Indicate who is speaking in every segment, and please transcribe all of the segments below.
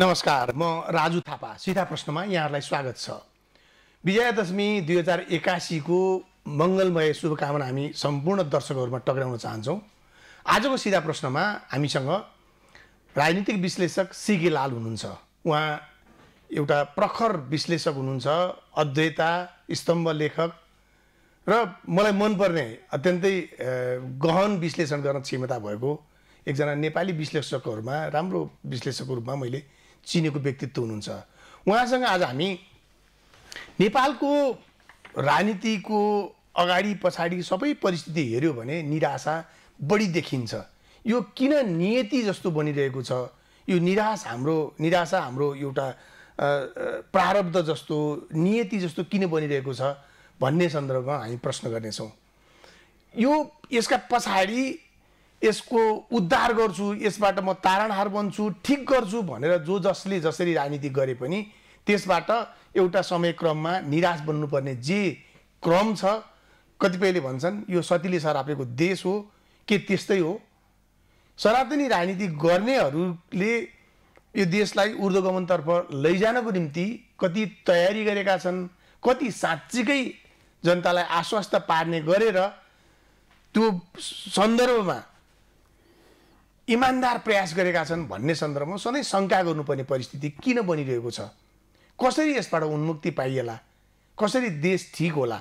Speaker 1: नमस्कार म राजु थापा सीधा प्रश्नमा यहाँहरूलाई स्वागत छ विजयादशमी दुई हजार एकासीको मङ्गलमय शुभकामना हामी सम्पूर्ण दर्शकहरूमा टक्राउन चाहन्छौँ आजको सिधा प्रश्नमा हामीसँग राजनीतिक विश्लेषक सिके लाल हुनुहुन्छ उहाँ एउटा प्रखर विश्लेषक हुनुहुन्छ अध्ययता स्तम्भ लेखक र मलाई मनपर्ने अत्यन्तै गहन विश्लेषण गर्न क्षमता भएको एकजना नेपाली विश्लेषकहरूमा राम्रो विश्लेषकको रूपमा मैले चिनेको व्यक्तित्व हुनुहुन्छ उहाँसँग आज हामी नेपालको राजनीतिको अगाडि पछाडि सबै परिस्थिति हेऱ्यो भने निराशा बढी देखिन्छ यो किन नियति जस्तो बनिरहेको छ यो निराश हाम्रो निराशा हाम्रो एउटा प्रारब्ध जस्तो नियति जस्तो किन बनिरहेको छ भन्ने सन्दर्भमा हामी प्रश्न गर्नेछौँ यो यसका पछाडि यसको उद्धार गर्छु यसबाट म तारणहार बन्छु ठिक गर्छु भनेर जो जसले जसरी राजनीति गरे पनि त्यसबाट एउटा समयक्रममा निराश बन्नुपर्ने जे क्रम छ कतिपयले भन्छन् यो सतीले सरापेको देश हो के त्यस्तै हो सनातनी राजनीति गर्नेहरूले यो देशलाई ऊर्ध्वगमनतर्फ लैजानको निम्ति कति तयारी गरेका छन् कति साँच्चीकै जनतालाई आश्वस्त पार्ने गरेर त्यो सन्दर्भमा इमान्दार प्रयास गरेका छन् भन्ने सन्दर्भमा सधैँ शङ्का गर्नुपर्ने परिस्थिति किन बनिरहेको छ कसरी यसबाट उन्मुक्ति पाइएला कसरी देश ठिक होला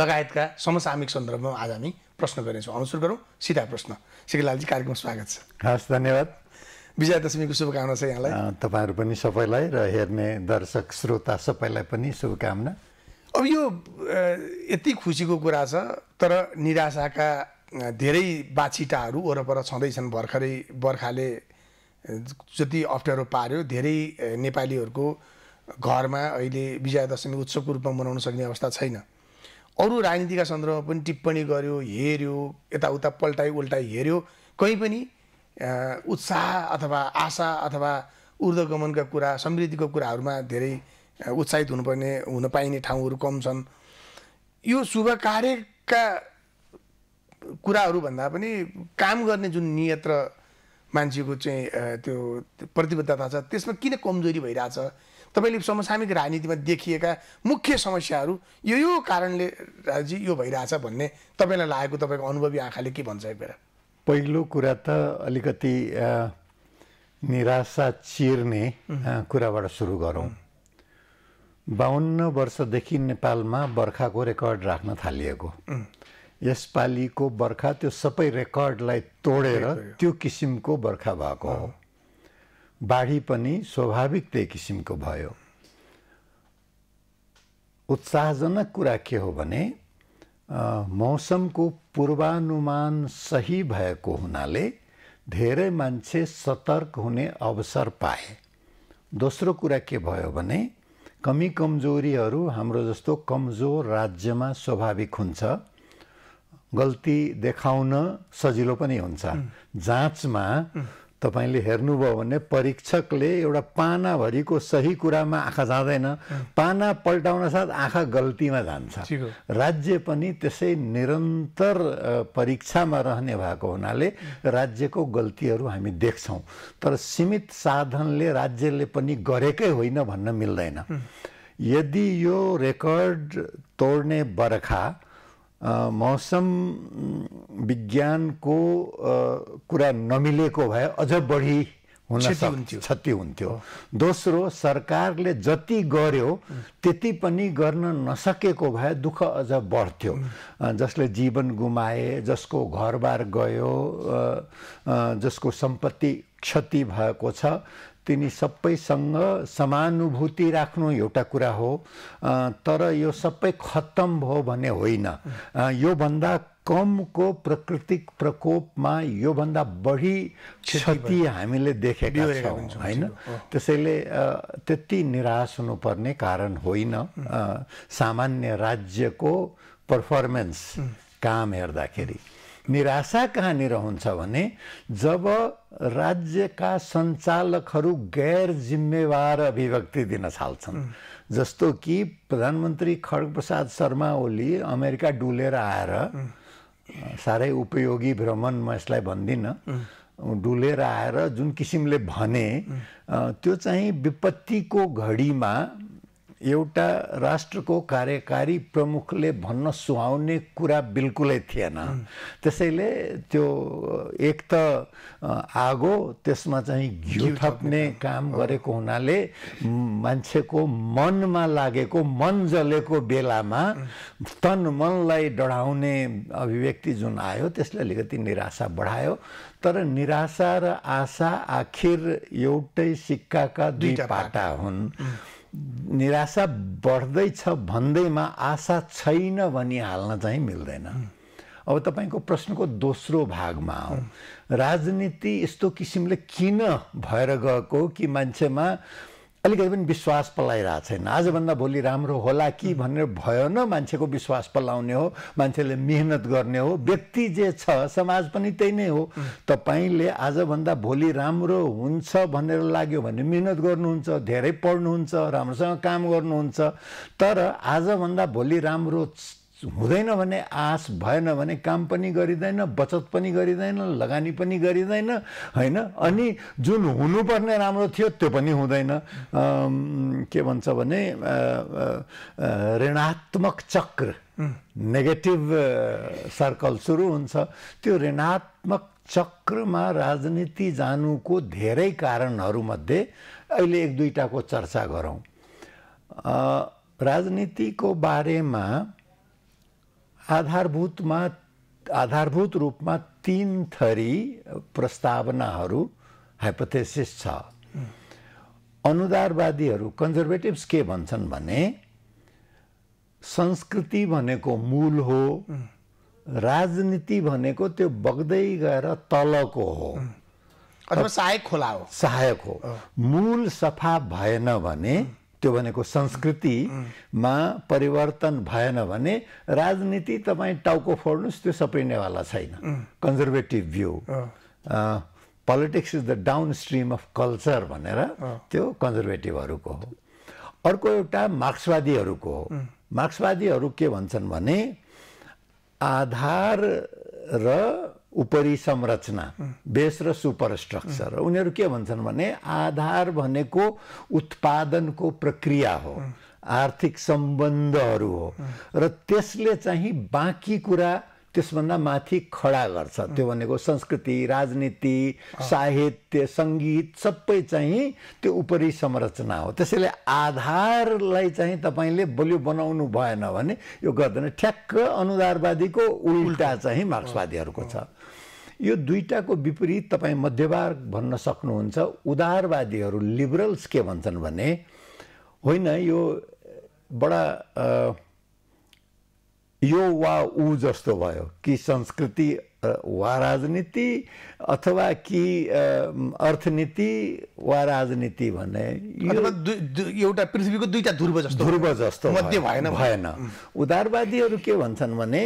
Speaker 1: लगायतका समसामिक सन्दर्भमा आज हामी प्रश्न गर्नेछौँ अनुसुर गरौँ सिधा प्रश्न सिकिलालजी कार्यक्रम स्वागत छ
Speaker 2: हस् धन्यवाद विजयादशमीको शुभकामना छ यहाँलाई तपाईँहरू पनि सबैलाई र हेर्ने दर्शक श्रोता सबैलाई पनि शुभकामना
Speaker 1: अब यो यति खुसीको कुरा छ तर निराशाका धेरै बाछिटाहरू वरपर छँदैछन् भर्खरै बर्खाले जति अप्ठ्यारो पार्यो धेरै नेपालीहरूको घरमा अहिले विजयादशमी उत्सवको रूपमा मनाउन सक्ने अवस्था छैन अरू राजनीतिका सन्दर्भमा पनि टिप्पणी गर्यो हेऱ्यो यताउता पल्टाइ उल्टाइ हेऱ्यो कहीँ पनि उत्साह अथवा आशा अथवा ऊर्धगमनका कुरा समृद्धिको कुराहरूमा धेरै उत्साहित हुनुपर्ने हुन पाइने ठाउँहरू कम छन् यो शुभ कार्यका भन्दा पनि काम गर्ने जुन नियत्र मान्छेको चाहिँ त्यो प्रतिबद्धता छ त्यसमा किन कमजोरी भइरहेछ तपाईँले समसामयिक राजनीतिमा देखिएका मुख्य समस्याहरू यो यो कारणले राजी यो भइरहेछ भन्ने तपाईँलाई लागेको तपाईँको अनुभवी आँखाले के भन्छ बेला
Speaker 2: पहिलो कुरा त अलिकति निराशा चिर्ने कुराबाट सुरु गरौँ बाहन्न वर्षदेखि नेपालमा बर्खाको रेकर्ड राख्न थालिएको यसपालिको बर्खा त्यो सबै रेकर्डलाई तोडेर त्यो किसिमको बर्खा भएको हो बाढी पनि स्वाभाविक त्यही किसिमको भयो उत्साहजनक कुरा के हो भने मौसमको पूर्वानुमान सही भएको हुनाले धेरै मान्छे सतर्क हुने अवसर पाए दोस्रो कुरा के भयो भने कमी कमजोरीहरू हाम्रो जस्तो कमजोर राज्यमा स्वाभाविक हुन्छ गल्ती देखाउन सजिलो पनि हुन्छ जाँचमा तपाईँले हेर्नुभयो भने परीक्षकले एउटा पानाभरिको सही कुरामा आँखा जाँदैन पाना पल्टाउन साथ आँखा गल्तीमा जान्छ राज्य पनि त्यसै निरन्तर परीक्षामा रहने भएको हुनाले राज्यको गल्तीहरू हामी देख्छौँ तर सीमित साधनले राज्यले पनि गरेकै होइन भन्न मिल्दैन यदि यो रेकर्ड तोड्ने बर्खा मौसम विज्ञानको कुरा नमिलेको भए अझ बढी हुन क्षति हुन्थ्यो दोस्रो सरकारले जति गर्यो त्यति पनि गर्न नसकेको भए दुःख अझ बढ्थ्यो जसले जीवन गुमाए जसको घरबार गयो जसको सम्पत्ति क्षति भएको छ तिनी सबैसँग समानुभूति राख्नु एउटा कुरा हो तर यो सबै खत्तम भयो भने होइन योभन्दा कमको प्राकृतिक प्रकोपमा योभन्दा बढी क्षति हामीले देखेका छौँ होइन त्यसैले त्यति निराश हुनुपर्ने कारण होइन सामान्य राज्यको पर्फर्मेन्स काम हेर्दाखेरि निराशा कहाँनिर हुन्छ भने जब राज्यका सञ्चालकहरू गैर जिम्मेवार अभिव्यक्ति दिन थाल्छन् जस्तो कि प्रधानमन्त्री खड्गप्रसाद शर्मा ओली अमेरिका डुलेर आएर साह्रै उपयोगी भ्रमण म यसलाई भन्दिनँ डुलेर आएर जुन किसिमले भने त्यो चाहिँ विपत्तिको घडीमा एउटा राष्ट्रको कार्यकारी प्रमुखले भन्न सुहाउने कुरा बिल्कुलै थिएन त्यसैले त्यो एक त आगो त्यसमा चाहिँ घिउ थप्ने काम गरेको हुनाले मान्छेको मनमा लागेको मन जलेको बेलामा तन मनलाई डढाउने अभिव्यक्ति जुन आयो त्यसले अलिकति निराशा बढायो तर निराशा र आशा आखिर एउटै सिक्काका दुई पाटा हुन् निराशा बढ्दैछ भन्दैमा आशा छैन भनी हाल्न चाहिँ मिल्दैन अब तपाईँको प्रश्नको दोस्रो भागमा आऊ राजनीति यस्तो किसिमले किन भएर गएको कि मान्छेमा अलिकति पनि विश्वास पलाइरहेको छैन आजभन्दा भोलि राम्रो होला कि भनेर भयो न मान्छेको विश्वास पलाउने हो मान्छेले मिहिनेत गर्ने हो व्यक्ति जे छ समाज पनि त्यही नै हो तपाईँले आजभन्दा भोलि राम्रो हुन्छ भनेर लाग्यो भने मिहिनेत गर्नुहुन्छ धेरै पढ्नुहुन्छ राम्रोसँग काम गर्नुहुन्छ तर आजभन्दा भोलि राम्रो हुँदैन भने आस भएन भने काम पनि गरिँदैन बचत पनि गरिँदैन लगानी पनि गरिँदैन होइन अनि जुन हुनुपर्ने राम्रो थियो त्यो पनि हुँदैन के भन्छ भने ऋणात्मक चक्र नेगेटिभ सर्कल सुरु हुन्छ त्यो ऋणात्मक चक्रमा राजनीति जानुको धेरै कारणहरूमध्ये अहिले एक दुईवटाको चर्चा गरौँ राजनीतिको बारेमा आधारभूतमा आधारभूत रूपमा तिन थरी प्रस्तावनाहरू हाइपोथेसिस छ अनुदारवादीहरू कन्जर्भेटिभ्स के भन्छन् भने संस्कृति भनेको मूल हो राजनीति भनेको त्यो बग्दै गएर तलको हो अथवा सहायक खोला हो सहायक हो मूल सफा भएन भने त्यो भनेको संस्कृतिमा परिवर्तन भएन भने राजनीति तपाईँ टाउको फोड्नुहोस् त्यो सप्रिनेवाला छैन conservative view politics is the downstream of culture भनेर त्यो कन्जर्भेटिभहरूको हो अर्को एउटा मार्क्सवादीहरूको हो मार्क्सवादीहरू के भन्छन् भने आधार र उपरी संरचना बेस र सुपरस्ट्रक्चर उनीहरू के भन्छन् भने आधार भनेको उत्पादनको प्रक्रिया हो आर्थिक सम्बन्धहरू हो र त्यसले चाहिँ बाँकी कुरा त्यसभन्दा माथि खडा गर्छ त्यो भनेको संस्कृति राजनीति साहित्य सङ्गीत सबै चाहिँ त्यो उपरि संरचना हो त्यसैले आधारलाई चाहिँ तपाईँले बलियो बनाउनु भएन भने यो गर्दैन ठ्याक्क अनुदारवादीको उल्टा चाहिँ मार्क्सवादीहरूको छ यो दुईवटाको विपरीत तपाईँ मध्यभार भन्न सक्नुहुन्छ उदारवादीहरू लिबरल्स के भन्छन् भने होइन यो बडा यो वा ऊ जस्तो भयो कि संस्कृति वा राजनीति अथवा कि अर्थनीति वा राजनीति भने एउटा पृथ्वीको दुईवटा ध्रुव जस्तो ध्रुव जस्तो भएन भएन उदारवादीहरू के भन्छन् भने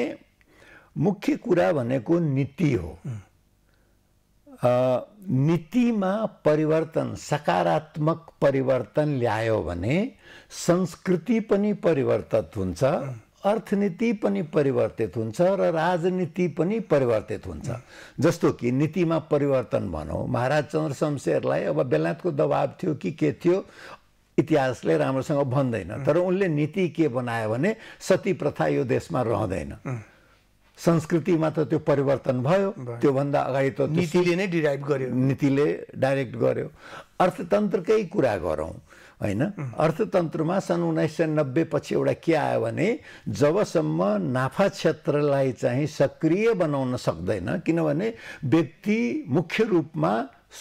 Speaker 2: मुख्य कुरा भनेको नीति हो नीतिमा परिवर्तन सकारात्मक परिवर्तन ल्यायो भने संस्कृति पनि परिवर्तित हुन्छ अर्थनीति पनि परिवर्तित हुन्छ र राजनीति पनि परिवर्तित हुन्छ जस्तो कि नीतिमा परिवर्तन भनौँ महाराज चन्द्र शमशेरलाई अब बेलायतको दबाब थियो कि के थियो इतिहासले राम्रोसँग भन्दैन तर उनले नीति के बनायो भने सती प्रथा यो देशमा रहँदैन संस्कृतिमा त त्यो परिवर्तन भयो त्योभन्दा अगाडि त नीतिले नै डिराइभ गर्यो नीतिले डाइरेक्ट गर्यो अर्थतन्त्रकै कुरा गरौँ होइन अर्थतन्त्रमा सन् उन्नाइस सय नब्बे पछि एउटा के आयो भने जबसम्म नाफा क्षेत्रलाई चाहिँ सक्रिय बनाउन सक्दैन किनभने व्यक्ति मुख्य रूपमा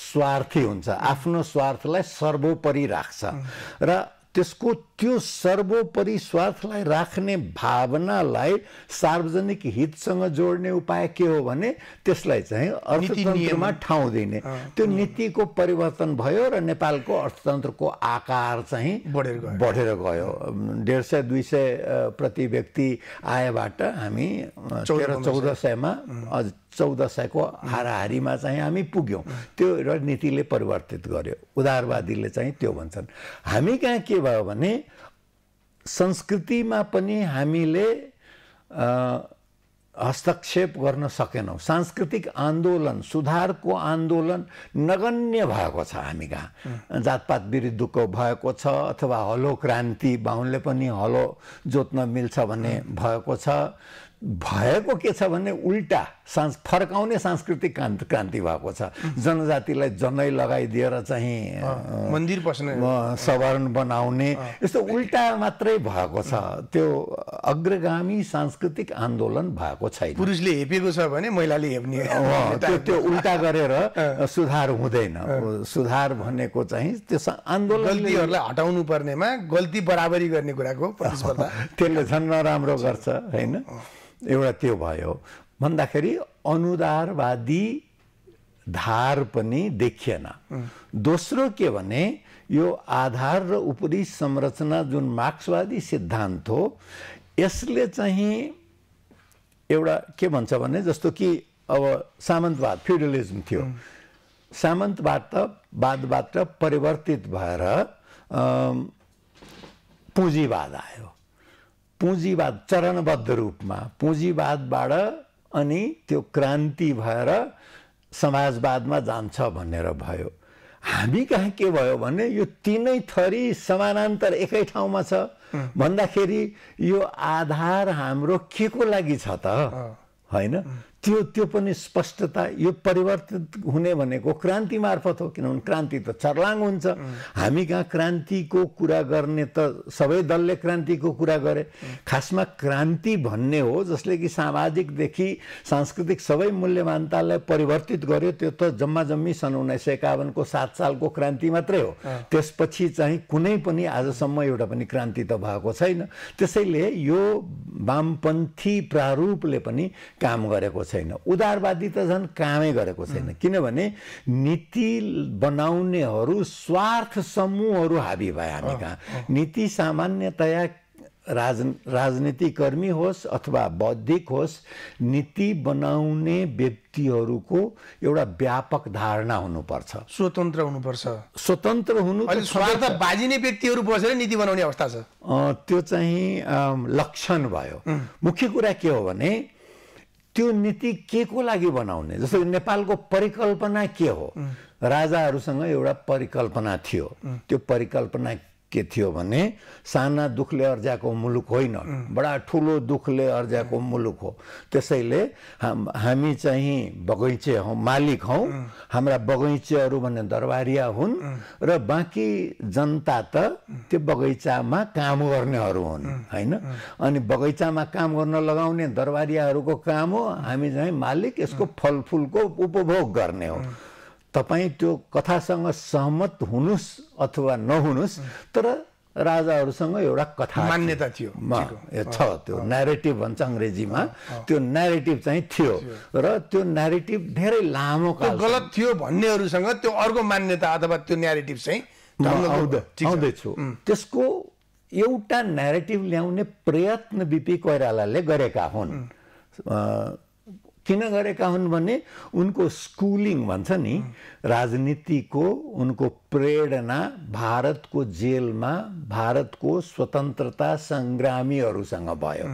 Speaker 2: स्वार्थी हुन्छ आफ्नो स्वार्थलाई सर्वोपरि राख्छ र त्यसको त्यो सर्वोपरि स्वार्थलाई राख्ने भावनालाई सार्वजनिक हितसँग जोड्ने उपाय के हो भने त्यसलाई चाहिँ अर्थतन्त्रमा ठाउँ दिने त्यो नीतिको परिवर्तन भयो र नेपालको अर्थतन्त्रको आकार चाहिँ बढेर गयो बढेर गयो डेढ सय दुई सय प्रति व्यक्ति आयबाट हामी चौध सयमा चौध सयको हाराहारीमा चाहिँ हामी पुग्यौँ त्यो रणनीतिले परिवर्तित गर्यो उदारवादीले चाहिँ त्यो भन्छन् हामी कहाँ के भयो भने संस्कृतिमा पनि हामीले हस्तक्षेप गर्न सकेनौँ सांस्कृतिक आन्दोलन सुधारको आन्दोलन नगण्य भएको छ हामी कहाँ जातपात विरुद्धको भएको छ अथवा हलो क्रान्ति बाहुनले पनि हलो जोत्न मिल्छ भन्ने भएको छ भएको के छ भने उल्टा सांस फर्काउने सांस्कृतिक क्रान्ति क्रान्ति भएको छ जनजातिलाई जनै लगाइदिएर चाहिँ मन्दिर बस्ने सवारण बनाउने यस्तो उल्टा मात्रै भएको छ त्यो अग्रगामी सांस्कृतिक आन्दोलन भएको छैन पुरुषले हेपेको छ भने महिलाले हेप्ने त्यो त्यो उल्टा गरेर सुधार हुँदैन सुधार भनेको चाहिँ त्यो आन्दोलन गल्तीहरूलाई हटाउनु पर्नेमा गल्ती बराबरी गर्ने कुराको त्यसले झन् नराम्रो गर्छ होइन एउटा त्यो भयो भन्दाखेरि अनुदारवादी धार पनि देखिएन दोस्रो के भने यो आधार र उपरी संरचना जुन मार्क्सवादी सिद्धान्त हो यसले चाहिँ एउटा के भन्छ भने जस्तो कि अब सामन्तवाद फ्युडलिजम थियो सामन्तवाद त वादबाट परिवर्तित भएर पुँजीवाद आयो पुँजीवाद चरणबद्ध रूपमा पुँजीवादबाट अनि त्यो क्रान्ति भएर समाजवादमा जान्छ भनेर भयो हामी कहाँ के भयो भने यो तिनै थरी समानान्तर एकै ठाउँमा छ भन्दाखेरि यो आधार हाम्रो के को लागि छ त होइन त्यो त्यो पनि स्पष्टता यो परिवर्तित हुने भनेको क्रान्ति मार्फत हो किनभने क्रान्ति त चर्लाङ हुन्छ हामी कहाँ क्रान्तिको कुरा गर्ने त सबै दलले क्रान्तिको कुरा गरे खासमा क्रान्ति भन्ने हो जसले कि सामाजिकदेखि सांस्कृतिक सबै मूल्यमानतालाई परिवर्तित गर्यो त्यो त जम्मा जम्मी सन् उन्नाइस सय एकाउन्नको सात सालको क्रान्ति मात्रै हो त्यसपछि चाहिँ कुनै पनि आजसम्म एउटा पनि क्रान्ति त भएको छैन त्यसैले यो वामपन्थी प्रारूपले पनि काम गरेको छ छैन उदारवादी त झन् कामै गरेको छैन किनभने नीति बनाउनेहरू स्वार्थ समूहहरू हाबी भए हामी कहाँ नीति सामान्यतया राज राजनीतिकर्मी होस् अथवा बौद्धिक होस् नीति बनाउने व्यक्तिहरूको एउटा व्यापक धारणा हुनुपर्छ स्वतन्त्र हुनुपर्छ स्वतन्त्र हुनु स्वार्थ
Speaker 1: बाजिने व्यक्तिहरू बसेर नीति बनाउने अवस्था छ
Speaker 2: त्यो चाहिँ लक्षण भयो मुख्य कुरा के हो भने त्यो नीति के को लागि बनाउने जस्तो नेपालको परिकल्पना के हो राजाहरूसँग एउटा परिकल्पना थियो त्यो परिकल्पना के थियो भने साना दुःखले अर्जाको मुलुक होइन बडा ठुलो दुःखले अर्जाको मुलुक हो त्यसैले हाम हामी चाहिँ बगैँचे हौ मालिक हौ हाम्रा बगैँचेहरू भने दरबारिया हुन् र बाँकी जनता त त्यो बगैँचामा काम गर्नेहरू हुन् होइन अनि बगैँचामा काम गर्न लगाउने दरबारियाहरूको काम हो हामी चाहिँ मालिक यसको फलफुलको उपभोग गर्ने हो तपाईँ त्यो कथासँग सहमत हुनुहोस् अथवा नहुनुहोस् तर राजाहरूसँग एउटा कथा मान्यता थियो छ त्यो नेरेटिभ भन्छ अङ्ग्रेजीमा त्यो नेरेटिभ चाहिँ थियो र त्यो नेरेटिभ धेरै लामो गलत थियो भन्नेहरूसँग त्यो अर्को मान्यता अथवा त्यो नेरेटिभ चाहिँ आउँदैछु त्यसको एउटा नेरेटिभ ल्याउने प्रयत्न बिपी कोइरालाले गरेका हुन् किन गरेका हुन् भने उनको स्कुलिङ भन्छ नि राजनीतिको उनको प्रेरणा भारतको जेलमा भारतको स्वतन्त्रता सङ्ग्रामीहरूसँग भयो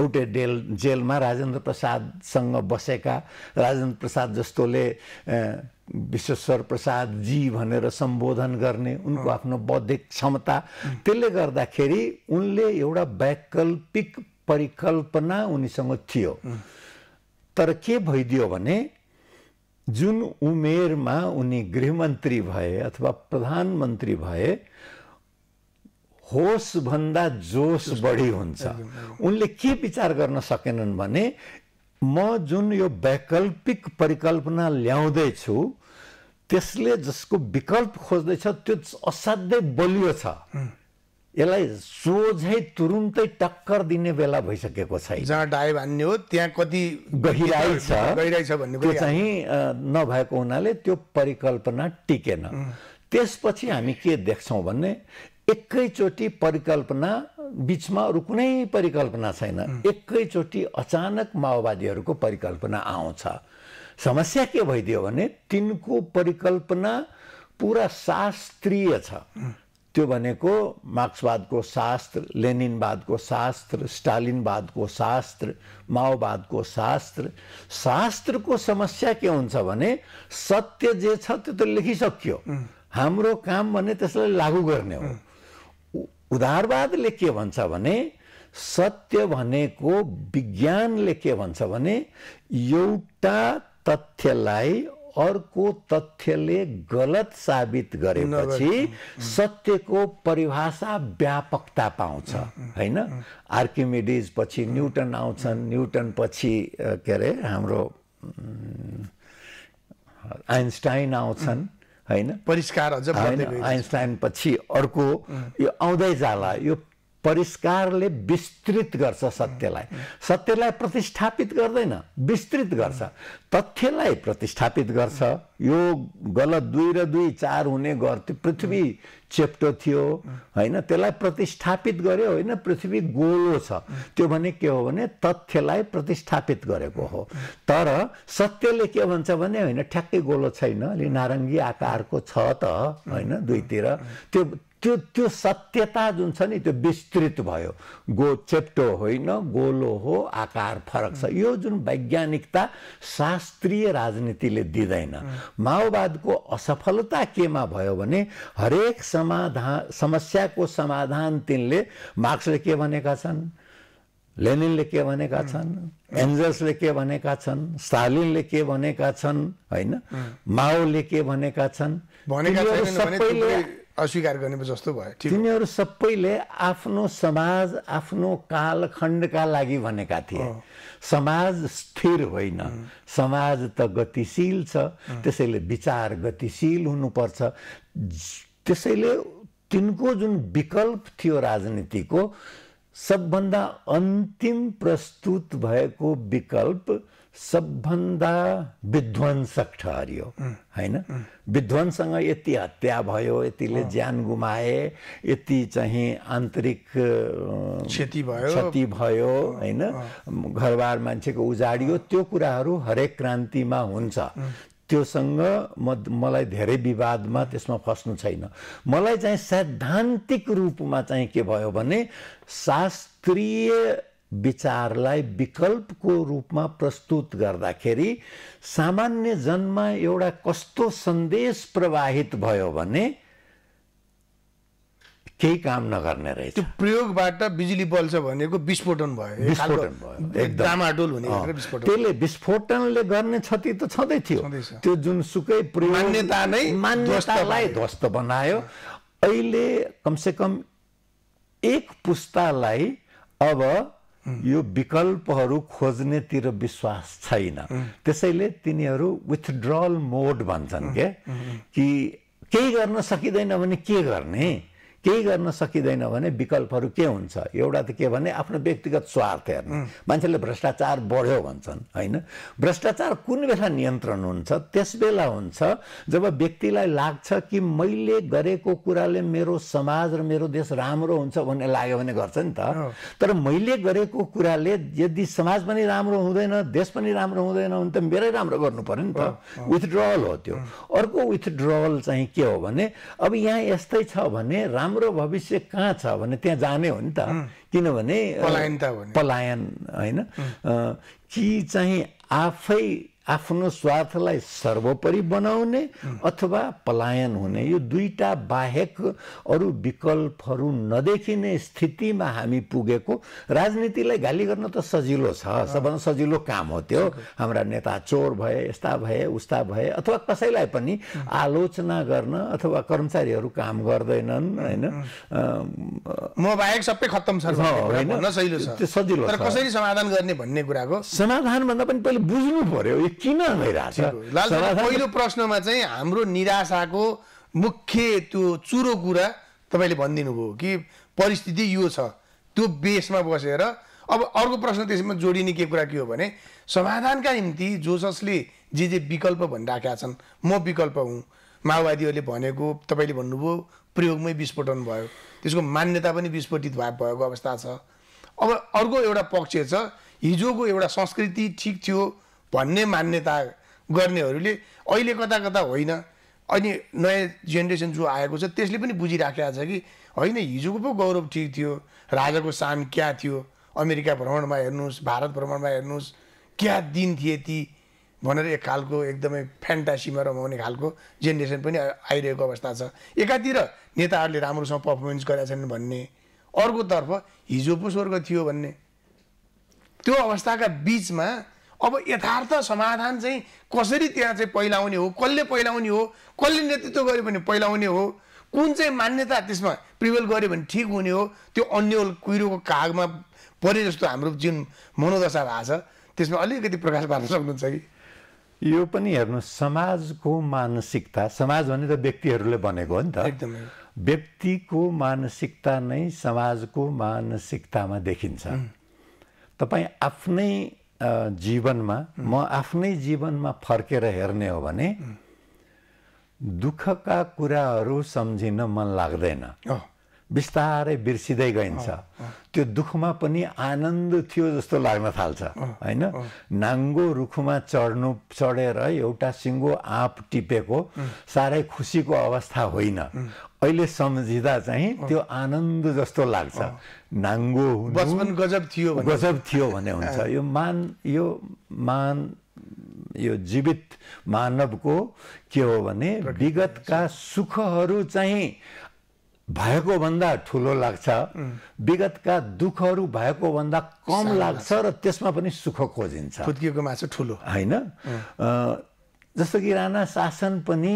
Speaker 2: एउटै डेल जेलमा राजेन्द्र प्रसादसँग बसेका राजेन्द्र प्रसाद जस्तोले विश्वेश्वर प्रसादजी भनेर सम्बोधन गर्ने उनको आफ्नो बौद्धिक क्षमता त्यसले गर्दाखेरि उनले एउटा वैकल्पिक परिकल्पना उनीसँग थियो तर के भइदियो भने जुन उमेरमा उनी गृहमन्त्री भए अथवा प्रधानमन्त्री भए होसभन्दा जोस बढी हुन्छ उनले के विचार गर्न सकेनन् भने म जुन यो वैकल्पिक परिकल्पना ल्याउँदैछु त्यसले जसको विकल्प खोज्दैछ त्यो असाध्यै बलियो छ यसलाई सोझै तुरुन्तै टक्कर दिने बेला भइसकेको छैन जहाँ डाय भन्ने हो त्यहाँ कति गहिराई छ गहिराई छ भन्ने चाहिँ नभएको हुनाले त्यो परिकल्पना टिकेन त्यसपछि हामी के देख्छौँ भने एकैचोटि परिकल्पना बिचमा अरू कुनै परिकल्पना छैन एकैचोटि अचानक माओवादीहरूको परिकल्पना आउँछ समस्या के भइदियो भने तिनको परिकल्पना पुरा शास्त्रीय छ त्यो भनेको मार्क्सवादको शास्त्र लेनिनवादको शास्त्र स्टालिनवादको शास्त्र माओवादको शास्त्र शास्त्रको समस्या के हुन्छ भने सत्य जे छ त्यो त लेखिसक्यो हाम्रो काम भने त्यसलाई लागू गर्ने हो उदारवादले के भन्छ भने सत्य भनेको विज्ञानले के भन्छ भने एउटा तथ्यलाई अर्को तथ्यले गलत साबित गरेपछि सत्यको परिभाषा व्यापकता पाउँछ होइन आर्किमिडिज पछि न्युटन आउँछन् न्युटन पछि के अरे हाम्रो आइन्स्टाइन आउँछन् होइन परिष्कार अझ आइन्स्टाइन पछि अर्को यो आउँदै जाला यो परिष्कारले विस्तृत गर्छ सत्यलाई सत्यलाई प्रतिष्ठापित गर्दैन विस्तृत गर्छ तथ्यलाई प्रतिष्ठापित गर्छ यो गलत दुई र दुई चार हुने गर्थ्यो पृथ्वी चेप्टो थियो होइन त्यसलाई प्रतिष्ठापित गर्यो होइन पृथ्वी गोलो छ त्यो भने के हो भने तथ्यलाई प्रतिष्ठापित गरेको हो तर सत्यले के भन्छ भने होइन ठ्याक्कै गोलो छैन अलि नारङ्गी आकारको छ त होइन दुईतिर त्यो त्यो त्यो सत्यता जुन छ नि त्यो विस्तृत भयो गो चेप्टो होइन गोलो हो आकार फरक छ यो जुन वैज्ञानिकता शास्त्रीय राजनीतिले दिँदैन माओवादको असफलता केमा भयो भने हरेक समाधान समस्याको समाधान तिनले मार्क्सले के भनेका छन् लेनिनले के भनेका छन् एन्जल्सले के भनेका छन् स्टालिनले के भनेका छन् होइन माओले के भनेका छन् अस्वीकार गर्ने जस्तो भयो तिनीहरू सबैले आफ्नो समाज आफ्नो कालखण्डका लागि भनेका थिए समाज स्थिर होइन समाज त गतिशील छ त्यसैले विचार गतिशील हुनुपर्छ त्यसैले तिनको जुन विकल्प थियो राजनीतिको सबभन्दा अन्तिम प्रस्तुत भएको विकल्प सबभन्दा विध्वंसक ठहरियो होइन विध्वंससँग यति हत्या भयो यतिले ज्यान गुमाए यति चाहिँ आन्तरिक क्षति भयो क्षति भयो होइन घरबार मान्छेको उजाडियो त्यो कुराहरू हरेक क्रान्तिमा हुन्छ त्योसँग म मलाई धेरै विवादमा त्यसमा फस्नु छैन मलाई चाहिँ सैद्धान्तिक रूपमा चाहिँ के भयो भने शास्त्रीय विचारलाई विकल्पको रूपमा प्रस्तुत गर्दाखेरि सामान्य जनमा एउटा कस्तो सन्देश प्रवाहित भयो भने केही काम नगर्ने रहेछ
Speaker 1: त्यो प्रयोगबाट बिजुली बल्छ भनेको विस्फोटन भयो विस्फोटन भयो
Speaker 2: विस्फोटन त्यसले विस्फोटनले गर्ने क्षति त छँदै थियो त्यो जुन सुकै मान्यता नै मान्यतालाई ध्वस्त बनायो अहिले कमसेकम एक पुस्तालाई अब यो विकल्पहरू खोज्नेतिर विश्वास छैन त्यसैले तिनीहरू विथड्रल मोड भन्छन् के कि केही गर्न सकिँदैन भने के गर्ने केही गर्न सकिँदैन भने विकल्पहरू के हुन्छ एउटा त के भने आफ्नो व्यक्तिगत स्वार्थ हेर्ने मान्छेले भ्रष्टाचार बढ्यो भन्छन् होइन भ्रष्टाचार कुन बेला नियन्त्रण हुन्छ त्यस बेला हुन्छ जब व्यक्तिलाई लाग्छ कि मैले गरेको कुराले मेरो समाज र मेरो देश राम्रो हुन्छ भन्ने लाग्यो भने गर्छ नि त तर मैले गरेको कुराले यदि समाज पनि राम्रो हुँदैन देश पनि राम्रो हुँदैन भने त मेरै राम्रो गर्नु पऱ्यो नि त विथड्रवल हो त्यो अर्को विथड्रवल चाहिँ के हो भने अब यहाँ यस्तै छ भने हाम्रो भविष्य कहाँ छ भने त्यहाँ जाने हो नि त किनभने पलायन होइन कि चाहिँ आफै आफ्नो स्वार्थलाई सर्वोपरि बनाउने अथवा पलायन हुने यो दुईवटा बाहेक अरू विकल्पहरू नदेखिने स्थितिमा हामी पुगेको राजनीतिलाई गाली गर्न त सजिलो छ सबभन्दा सजिलो काम हो त्यो हाम्रा नेता चोर भए यस्ता भए उस्ता भए अथवा कसैलाई पनि आलोचना गर्न अथवा कर्मचारीहरू काम गर्दैनन् होइन म बाहेक सबै खत्तम छ होइन सजिलो छ कसरी
Speaker 1: समाधान गर्ने भन्ने कुराको
Speaker 2: समाधानभन्दा पनि पहिले बुझ्नु पर्यो किन भइरहेको पहिलो
Speaker 1: प्रश्नमा चाहिँ हाम्रो निराशाको मुख्य त्यो चुरो कुरा तपाईँले भनिदिनु भयो कि परिस्थिति यो छ त्यो बेसमा बसेर अब अर्को प्रश्न त्यसमा जोडिने के कुरा के हो भने समाधानका निम्ति जो जसले जे जे विकल्प भनिराखेका छन् म विकल्प हुँ माओवादीहरूले भनेको तपाईँले भन्नुभयो प्रयोगमै विस्फोटन भयो त्यसको मान्यता पनि विस्फोटित भए भएको अवस्था छ अब अर्को एउटा पक्ष छ हिजोको एउटा संस्कृति ठिक थियो भन्ने मान्यता गर्नेहरूले अहिले कता कता होइन अनि नयाँ जेनेरेसन जो आएको छ त्यसले पनि बुझिराखेको छ कि होइन हिजोको पो गौरव ठिक थियो राजाको शान क्या थियो अमेरिका भ्रमणमा हेर्नुहोस् भारत भ्रमणमा हेर्नुहोस् क्या दिन थिए ती भनेर एक खालको एकदमै फ्यान्टासीमा रमाउने खालको जेनेरेसन पनि आइरहेको अवस्था छ एकातिर नेताहरूले राम्रोसँग पर्फर्मेन्स गरेका छन् भन्ने अर्कोतर्फ हिजो पो स्वर्ग थियो भन्ने त्यो अवस्थाका बिचमा अब यथार्थ समाधान चाहिँ कसरी त्यहाँ चाहिँ पहिलाउने हो कसले पहिलाउने हो कसले नेतृत्व गर्यो भने पहिलाउने हो कुन चाहिँ मान्यता त्यसमा प्रिभेल गर्यो भने ठिक हुने हो त्यो अन्यल कुहिरोको कागमा परे जस्तो हाम्रो जुन मनोदशा भएको छ त्यसमा अलिकति
Speaker 2: प्रकाश पार्न सक्नुहुन्छ कि यो पनि हेर्नु समाजको मानसिकता समाज भने त व्यक्तिहरूले बनेको हो नि त एकदमै व्यक्तिको मानसिकता नै समाजको मानसिकतामा देखिन्छ तपाईँ आफ्नै जीवनमा म आफ्नै जीवनमा फर्केर हेर्ने हो भने दुःखका कुराहरू सम्झिन मन लाग्दैन बिस्तारै बिर्सिँदै गइन्छ त्यो दुःखमा पनि आनन्द थियो जस्तो लाग्न थाल्छ होइन नाङ्गो रुखमा चढ्नु चढेर एउटा सिङ्गो आँप टिपेको साह्रै खुसीको अवस्था होइन अहिले सम्झिँदा चाहिँ त्यो आनन्द जस्तो लाग्छ नाङ्गो बचपन गजब थियो गजब थियो भने हुन्छ यो मान यो मान यो जीवित मानवको के हो भने विगतका सुखहरू चाहिँ भएको भन्दा ठुलो लाग्छ विगतका दुःखहरू भएको भन्दा कम लाग्छ र त्यसमा पनि सुख खोजिन्छ फुत्किएको मासु ठुलो होइन जस्तो कि राणा शासन पनि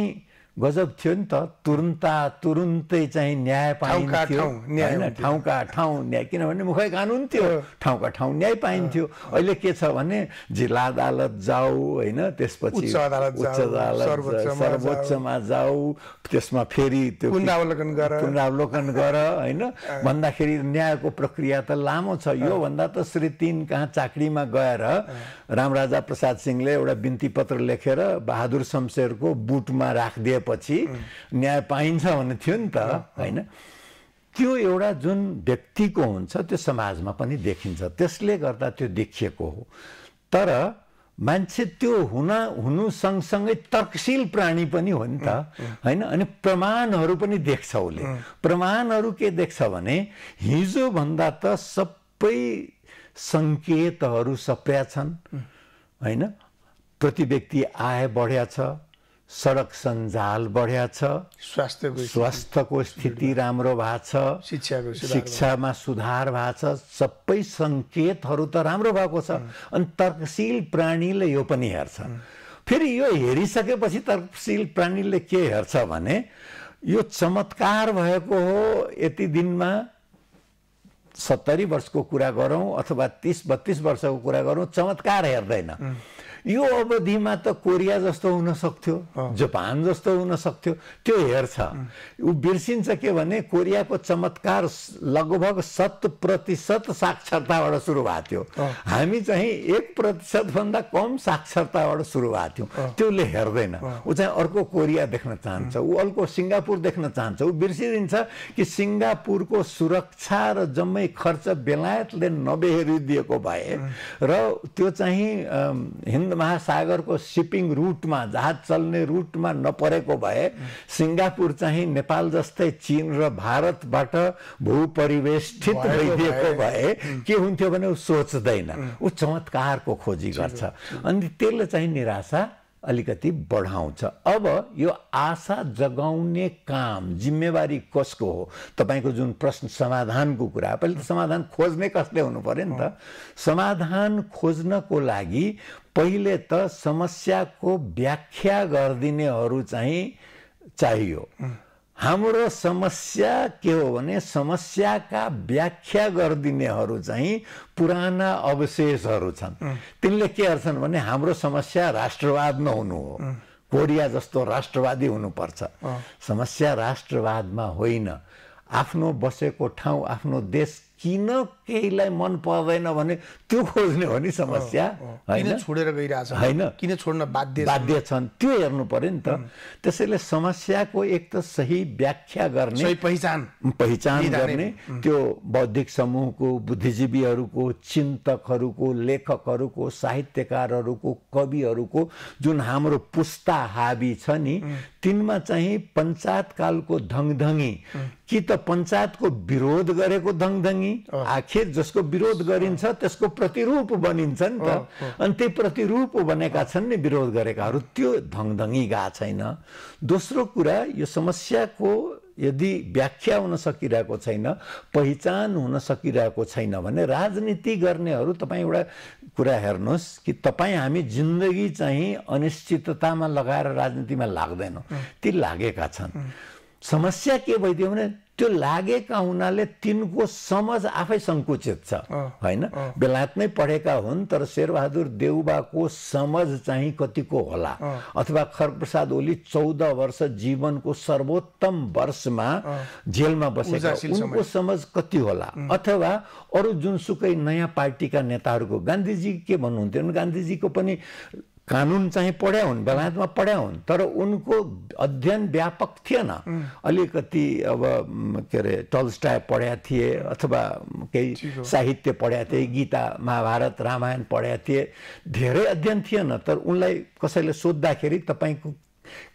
Speaker 2: गजब थियो नि त तुरुन्ता तुरुन्तै चाहिँ न्याय पाइन्थ्यो होइन ठाउँका ठाउँ न्याय किनभने मुखै कानुन थियो ठाउँका ठाउँ न्याय पाइन्थ्यो अहिले के छ भने जिल्ला अदालत जाऊ होइन त्यसपछि उच्च अदालत सर्वोच्चमा जाऊ त्यसमा फेरि त्यो पुनरावलोकन गर पुनरावलोकन गर होइन भन्दाखेरि न्यायको प्रक्रिया त लामो छ योभन्दा त श्री तिन कहाँ चाकरीमा गएर रामराजा प्रसाद सिंहले एउटा बिन्ती पत्र लेखेर बहादुर शमशेरको बुटमा राखिदिए दिएपछि न्याय पाइन्छ भन्ने थियो नि त होइन त्यो एउटा जुन व्यक्तिको हुन्छ त्यो समाजमा पनि देखिन्छ त्यसले गर्दा त्यो देखिएको हो तर मान्छे त्यो हुन हुनु सँगसँगै तर्कशील प्राणी पनि हो नि त होइन अनि प्रमाणहरू पनि देख्छ उसले प्रमाणहरू के देख्छ भने हिजोभन्दा त सबै सङ्केतहरू सप्रिया छन् होइन प्रति व्यक्ति आय बढ्या छ सडक सञ्जाल बढ्या छ स्वास्थ्यको स्वास्थ्यको स्थिति राम्रो भएको छ शिक्षाको शिक्षामा सुधार भएको छ सबै सङ्केतहरू त राम्रो भएको छ अनि तर्कशील प्राणीले यो पनि हेर्छ फेरि यो हेरिसकेपछि तर्कशील प्राणीले के हेर्छ भने यो चमत्कार भएको हो यति दिनमा सत्तरी वर्षको कुरा गरौँ अथवा तिस बत्तिस वर्षको कुरा गरौँ चमत्कार हेर्दैन यो अवधिमा त कोरिया जस्तो हुन सक्थ्यो जापान जस्तो हुन सक्थ्यो त्यो हेर्छ ऊ बिर्सिन्छ के भने कोरियाको चमत्कार लगभग शत प्रतिशत साक्षरताबाट सुरु भएको थियो हामी चाहिँ एक प्रतिशतभन्दा कम साक्षरताबाट सुरु भएको थियौँ त्यसले हेर्दैन ऊ चाहिँ अर्को कोरिया देख्न चाहन्छ ऊ अर्को सिङ्गापुर देख्न चाहन्छ ऊ बिर्सिदिन्छ कि सिङ्गापुरको सुरक्षा र जम्मै खर्च बेलायतले नबेहेरिदिएको भए र त्यो चाहिँ हिन्द महासागरको सिपिङ रुटमा जहाज चल्ने रुटमा नपरेको भए सिङ्गापुर चाहिँ नेपाल जस्तै चिन र भारतबाट भूपरिवेष्ठित भइदिएको भए के हुन्थ्यो भने ऊ सोच्दैन ऊ चमत्कारको खोजी गर्छ अनि त्यसले चाहिँ निराशा अलिकति बढाउँछ अब यो आशा जगाउने काम जिम्मेवारी कसको हो तपाईँको जुन प्रश्न समाधानको कुरा पहिले त समाधान खोज्ने कसले हुनु पऱ्यो नि त समाधान खोज्नको लागि पहिले त समस्याको व्याख्या गरिदिनेहरू चाहिँ चाहियो हाम्रो समस्या के हो भने समस्याका व्याख्या गरिदिनेहरू चाहिँ पुराना अवशेषहरू छन् तिनले के गर्छन् भने हाम्रो समस्या राष्ट्रवाद नहुनु हो कोरिया जस्तो राष्ट्रवादी हुनुपर्छ समस्या राष्ट्रवादमा होइन आफ्नो बसेको ठाउँ आफ्नो देश किन केहीलाई मन पर्दैन भने त्यो खोज्ने हो नि समस्या होइन छोडेर गइरहेछ होइन किन छोड्न बाध्य बाध्य छन् त्यो हेर्नु पर्यो नि त त्यसैले समस्याको एक त सही व्याख्या गर्ने सही पहिचान पहिचान गर्ने त्यो बौद्धिक समूहको बुद्धिजीवीहरूको चिन्तकहरूको लेखकहरूको साहित्यकारहरूको कविहरूको जुन हाम्रो पुस्ता हाबी छ नि तिनमा चाहिँ पञ्चायतकालको धङधङी कि त पञ्चायतको विरोध गरेको धङधङी आखिर जसको विरोध गरिन्छ त्यसको प्रतिरूप बनिन्छ नि त अनि त्यही प्रतिरूप बनेका छन् नि विरोध गरेकाहरू त्यो धङधङी गएको छैन दोस्रो कुरा यो समस्याको यदि व्याख्या हुन सकिरहेको छैन पहिचान हुन सकिरहेको छैन भने राजनीति गर्नेहरू तपाईँ एउटा कुरा हेर्नुहोस् कि तपाईँ हामी जिन्दगी चाहिँ अनिश्चिततामा लगाएर राजनीतिमा लाग्दैनौँ ती लागेका छन् समस्या के भइदियो भने त्यो लागेका हुनाले तिनको समझ आफै सङ्कुचित छ होइन बेलायतमै पढेका हुन् तर शेरबहादुर देउबाको समझ चाहिँ कतिको होला अथवा खरप्रसाद ओली चौध वर्ष जीवनको सर्वोत्तम वर्षमा जेलमा बसेका उनको समझ कति होला अथवा अरू जुनसुकै नयाँ पार्टीका नेताहरूको गान्धीजी के भन्नुहुन्थ्यो गान्धीजीको पनि कानुन चाहिँ पढ्या हुन् बेलायतमा पढ्या हुन् तर उनको अध्ययन व्यापक थिएन अलिकति अब के अरे टलस्टाय पढ्या थिए अथवा केही साहित्य पढ्या थिए गीता महाभारत रामायण पढ्या थिए धेरै अध्ययन थिएन तर उनलाई कसैले सोद्धाखेरि तपाईँको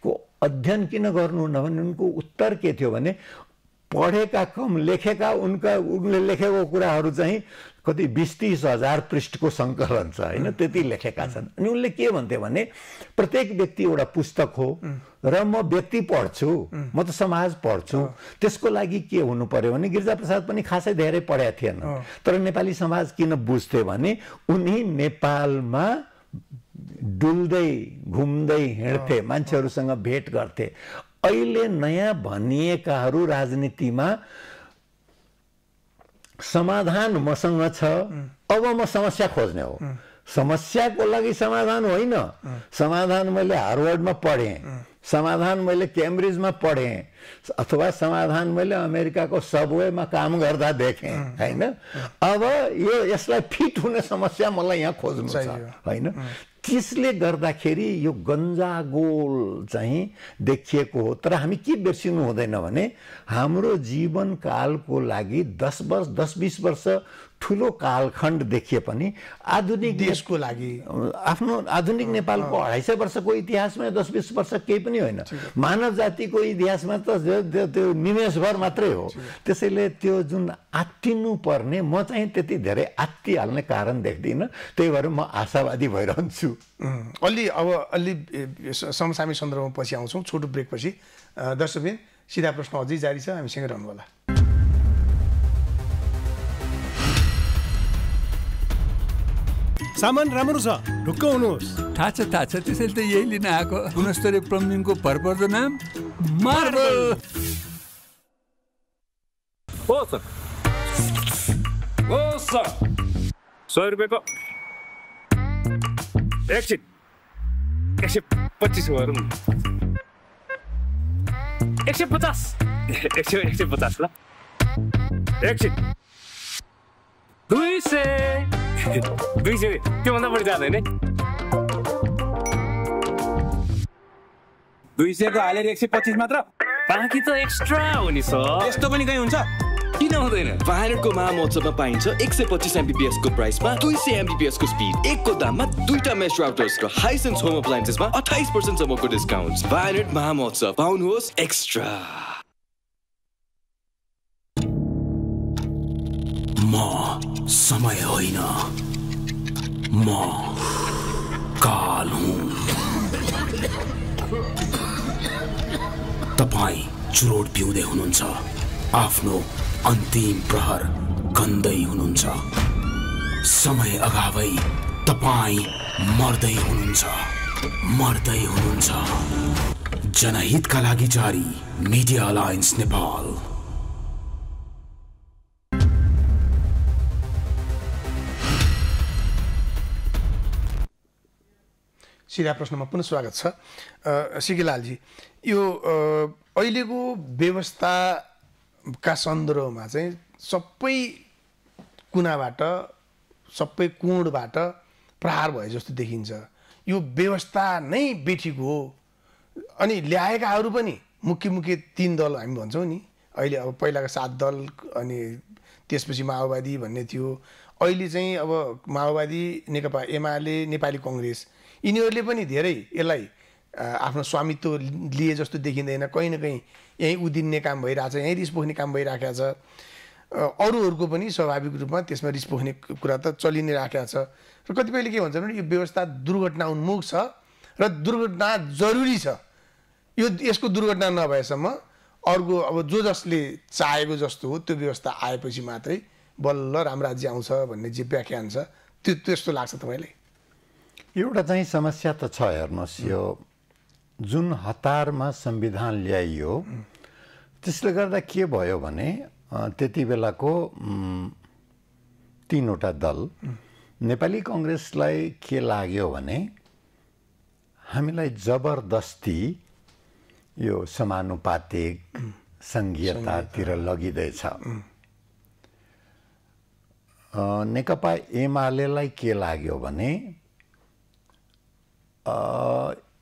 Speaker 2: को अध्ययन किन गर्नुहुन्न भने उनको उत्तर के थियो भने पढेका कम लेखेका उनका उनले लेखेको कुराहरू चाहिँ कति बिस तिस हजार पृष्ठको सङ्कलन छ होइन त्यति लेखेका छन् अनि उनले के भन्थे भने प्रत्येक व्यक्ति एउटा पुस्तक हो र म व्यक्ति पढ्छु म त समाज पढ्छु त्यसको लागि के हुनु पर्यो भने गिरिजाप्रसाद पनि खासै धेरै पढेका थिएन तर नेपाली समाज किन बुझ्थे भने उनी नेपालमा डुल्दै घुम्दै हिँड्थे मान्छेहरूसँग भेट गर्थे अहिले नयाँ भनिएकाहरू राजनीतिमा समाधान मसँग छ अब म समस्या खोज्ने हो समस्याको लागि समाधान होइन समाधान मैले हार्वर्डमा पढेँ समाधान मैले क्याम्ब्रिजमा पढेँ अथवा समाधान मैले अमेरिकाको सबवेमा काम गर्दा देखेँ होइन अब यो यसलाई फिट हुने समस्या मलाई यहाँ खोज्नु छ होइन त्यसले गर्दाखेरि यो गन्जागोल चाहिँ देखिएको हो तर हामी के बिर्सिनु हुँदैन भने हाम्रो जीवनकालको लागि दस वर्ष दस बिस वर्ष ठुलो कालखण्ड देखिए पनि आधुनिक देशको लागि आफ्नो आधुनिक नेपालको अढाई सय वर्षको इतिहासमा दस बिस वर्ष केही पनि होइन मानव जातिको इतिहासमा त त्यो निमेशभर मात्रै हो त्यसैले त्यो जुन आत्तिनु पर्ने म चाहिँ त्यति धेरै आत्तिहाल्ने कारण देख्दिनँ त्यही भएर म आशावादी भइरहन्छु अलि अब अलि समसामी सन्दर्भमा पछि आउँछौँ छोटो ब्रेकपछि
Speaker 1: दर्शकबिन सिधा प्रश्न अझै जारी छ हामीसँग रहनु होला
Speaker 2: सामान राम्रो छ ढुक्क हुनुहोस् थाहा छ थाहा छ त्यसैले त यही लिन आएको गुणस्तरीय प्लम्बिङको भरपर्दो नाम मार्बल हो सर हो सर सय रुपियाँको एकछिन एक सय पच्चिस गरौँ
Speaker 1: एक सय पचास ल एकछिन दुई सय दुई सय त्योभन्दा बढी जाँदैन है दुई सयको हालेर एक सय पच्चिस मात्र
Speaker 2: बाँकी त एक्स्ट्रा हो नि सर यस्तो पनि कहीँ हुन्छ किन हुँदैन भारतको महामहोत्सवमा पाइन्छ एक सय पच्चिस एमबिपिएसको प्राइसमा दुई सय एमबिपिएसको स्पिड एकको दाममा दुईटा
Speaker 1: मेस राउटर्स र हाइसेन्स होम अप्लायन्सेसमा अठाइस पर्सेन्टसम्मको डिस्काउन्ट भारत महामहोत्सव पाउनुहोस्
Speaker 2: एक्स्ट्रा म समय होइन म
Speaker 1: काल हुँ तपाईँ चुरोट पिउँदै हुनुहुन्छ आफ्नो अन्तिम प्रहर गन्दै हुनुहुन्छ समय अगावै तपाईँ मर्दै हुनुहुन्छ मर्दै हुनुहुन्छ जनहितका लागि जारी मिडिया अलायन्स नेपाल सिधा प्रश्नमा पुनः स्वागत छ सिकिलालजी यो अहिलेको व्यवस्थाका सन्दर्भमा चाहिँ सबै कुनाबाट सबै कोणबाट प्रहार भए जस्तो देखिन्छ यो व्यवस्था नै बेठीको हो अनि ल्याएकाहरू पनि मुख्य मुख्य तिन दल हामी भन्छौँ नि अहिले अब पहिलाको सात दल अनि त्यसपछि माओवादी भन्ने थियो अहिले चाहिँ अब माओवादी नेकपा एमाले नेपाली कङ्ग्रेस यिनीहरूले पनि धेरै यसलाई आफ्नो स्वामित्व लिए जस्तो देखिँदैन कहीँ न कहीँ यहीँ उदिन्ने काम भइरहेछ यहीँ रिस पोख्ने काम भइराखेको छ अरूहरूको पनि स्वाभाविक रूपमा त्यसमा रिस पोख्ने कुरा त चलि नै राखेको छ र कतिपयले के भन्छ भने यो व्यवस्था दुर्घटना उन्मुख छ र दुर्घटना जरुरी छ यो यसको दुर्घटना नभएसम्म अर्को अब जो जसले चाहेको जस्तो हो त्यो व्यवस्था आएपछि मात्रै बल्ल राम्रो राज्य आउँछ भन्ने जे व्याख्यान छ त्यो त्यस्तो लाग्छ तपाईँलाई
Speaker 2: एउटा चाहिँ समस्या त छ हेर्नुहोस् यो जुन हतारमा संविधान ल्याइयो त्यसले गर्दा के भयो भने त्यति बेलाको तिनवटा दल नेपाली कङ्ग्रेसलाई के लाग्यो भने हामीलाई जबरदस्ती यो समानुपातिक सङ्घीयतातिर लगिँदैछ नेकपा एमालेलाई के लाग्यो भने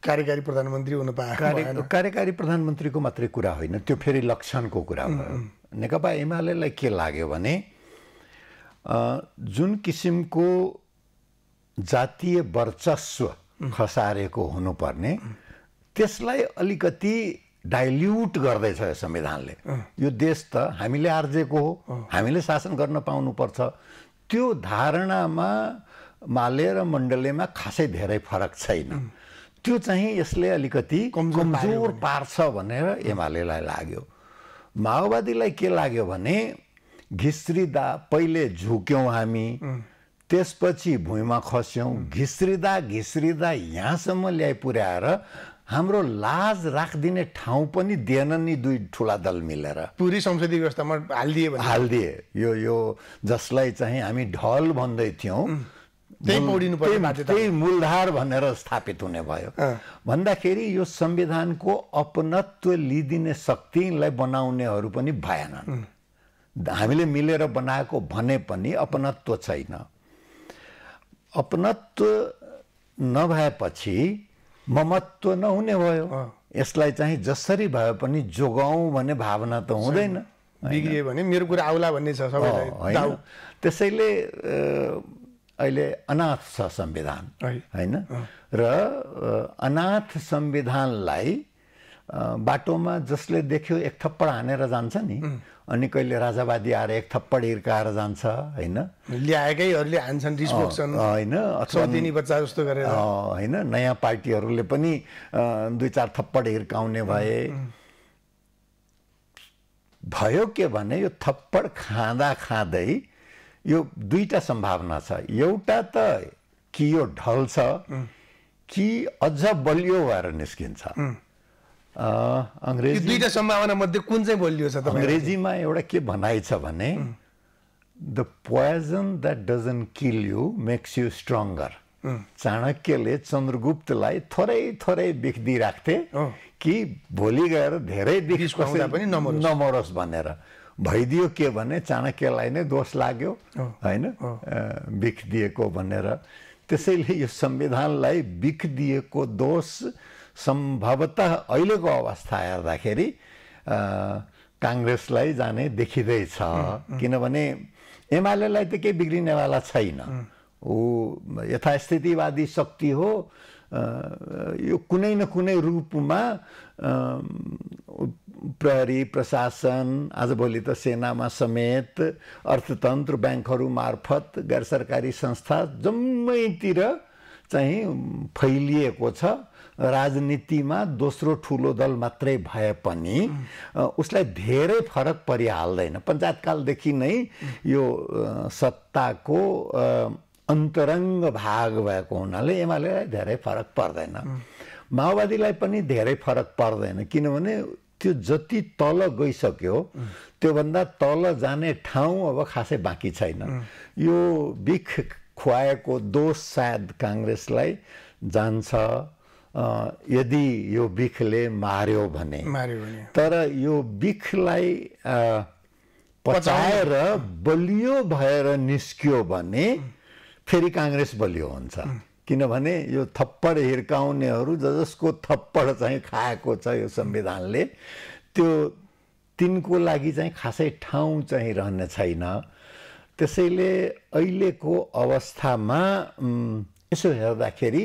Speaker 2: कार्यकारी प्रधानमन्त्री हुन पाएको कार्य कार्यकारी प्रधानमन्त्रीको मात्रै कुरा होइन त्यो फेरि लक्षणको कुरा हो नेकपा एमालेलाई के लाग्यो भने जुन किसिमको जातीय वर्चस्व खसारेको हुनुपर्ने त्यसलाई अलिकति डाइल्युट गर्दैछ यो संविधानले यो देश त हामीले आर्जेको हो हामीले शासन गर्न पाउनुपर्छ त्यो धारणामा माले र मण्डलेमा खासै धेरै फरक छैन त्यो चाहिँ यसले अलिकति कमजोर पार्छ भनेर एमालेलाई लाग्यो माओवादीलाई के लाग्यो भने घिस्रिँदा पहिले झुक्यौँ हामी त्यसपछि भुइँमा खस्यौँ घिस्रिँदा घिस्रिँदा यहाँसम्म ल्याइ पुर्याएर हाम्रो लाज राखिदिने ठाउँ पनि दिएन नि दुई ठुला दल मिलेर पुरै संसदीय व्यवस्थामा हालिदिए हालिदिए यो यो जसलाई चाहिँ हामी ढल भन्दै थियौँ त्यही मूलधार भनेर स्थापित हुने भयो भन्दाखेरि यो संविधानको अपनत्व लिइदिने शक्तिलाई बनाउनेहरू पनि भएनन् हामीले मिलेर बनाएको भने पनि अपनत्व छैन अपनत्व नभएपछि ममत्व नहुने भयो यसलाई चाहिँ जसरी भए पनि जोगाउँ भन्ने भावना त हुँदैन बिग्रियो भने मेरो कुरा आउला भन्ने छ सबैलाई त्यसैले अहिले अनाथ छ संविधान होइन र अनाथ संविधानलाई बाटोमा जसले देख्यो एक थप्पड हानेर जान्छ नि अनि कहिले राजावादी आएर एक थप्पड हिर्काएर जान्छ होइन ल्याएकैहरूले हान्छन् होइन बच्चा जस्तो गरेर होइन नयाँ पार्टीहरूले पनि दुई चार थप्पड हिर्काउने भए भयो के भने यो थप्पड खाँदा खाँदै यो दुईवटा सम्भावना छ एउटा त कि यो ढल्छ कि अझ बलियो भएर निस्किन्छ अङ्ग्रेजी दुईवटा सम्भावना मध्ये कुन चाहिँ बलियो छ अङ्ग्रेजीमा एउटा के भनाइ छ भने the poison that doesn't kill you makes you stronger चाणक्यले चन्द्रगुप्तलाई थोरै थोरै बिख दिइराख्थे कि भोलि गएर धेरै बिख पनि नमरोस् भनेर भइदियो के भने चाणक्यलाई नै दोष लाग्यो होइन बिख दिएको भनेर त्यसैले यो संविधानलाई बिख दिएको दोष सम्भवतः अहिलेको अवस्था हेर्दाखेरि काङ्ग्रेसलाई जाने देखिँदैछ किनभने एमालेलाई त केही बिग्रिनेवाला छैन ऊ यथास्थितिवादी शक्ति हो यो कुनै न कुनै रूपमा प्रहरी प्रशासन आजभोलि त सेनामा समेत अर्थतन्त्र ब्याङ्कहरू मार्फत गैर सरकारी संस्था जम्मैतिर चाहिँ फैलिएको छ राजनीतिमा दोस्रो ठुलो दल मात्रै भए पनि उसलाई धेरै फरक परिहाल्दैन पञ्चायतकालदेखि नै यो सत्ताको अन्तरङ्ग भाग भएको हुनाले एमालेलाई धेरै फरक पर्दैन माओवादीलाई पनि धेरै फरक पर्दैन किनभने त्यो जति तल गइसक्यो त्योभन्दा तल जाने ठाउँ अब खासै बाँकी छैन यो बिख खुवाएको दोष सायद काङ्ग्रेसलाई जान्छ यदि यो बिखले मार्यो भने तर यो बिखलाई पचाएर बलियो भएर निस्कियो भने फेरि काङ्ग्रेस बलियो हुन्छ किनभने यो थप्पड हिर्काउनेहरू ज जसको थप्पड चाहिँ खाएको छ यो संविधानले त्यो तिनको लागि चाहिँ खासै ठाउँ चाहिँ रहने छैन त्यसैले अहिलेको अवस्थामा यसो हेर्दाखेरि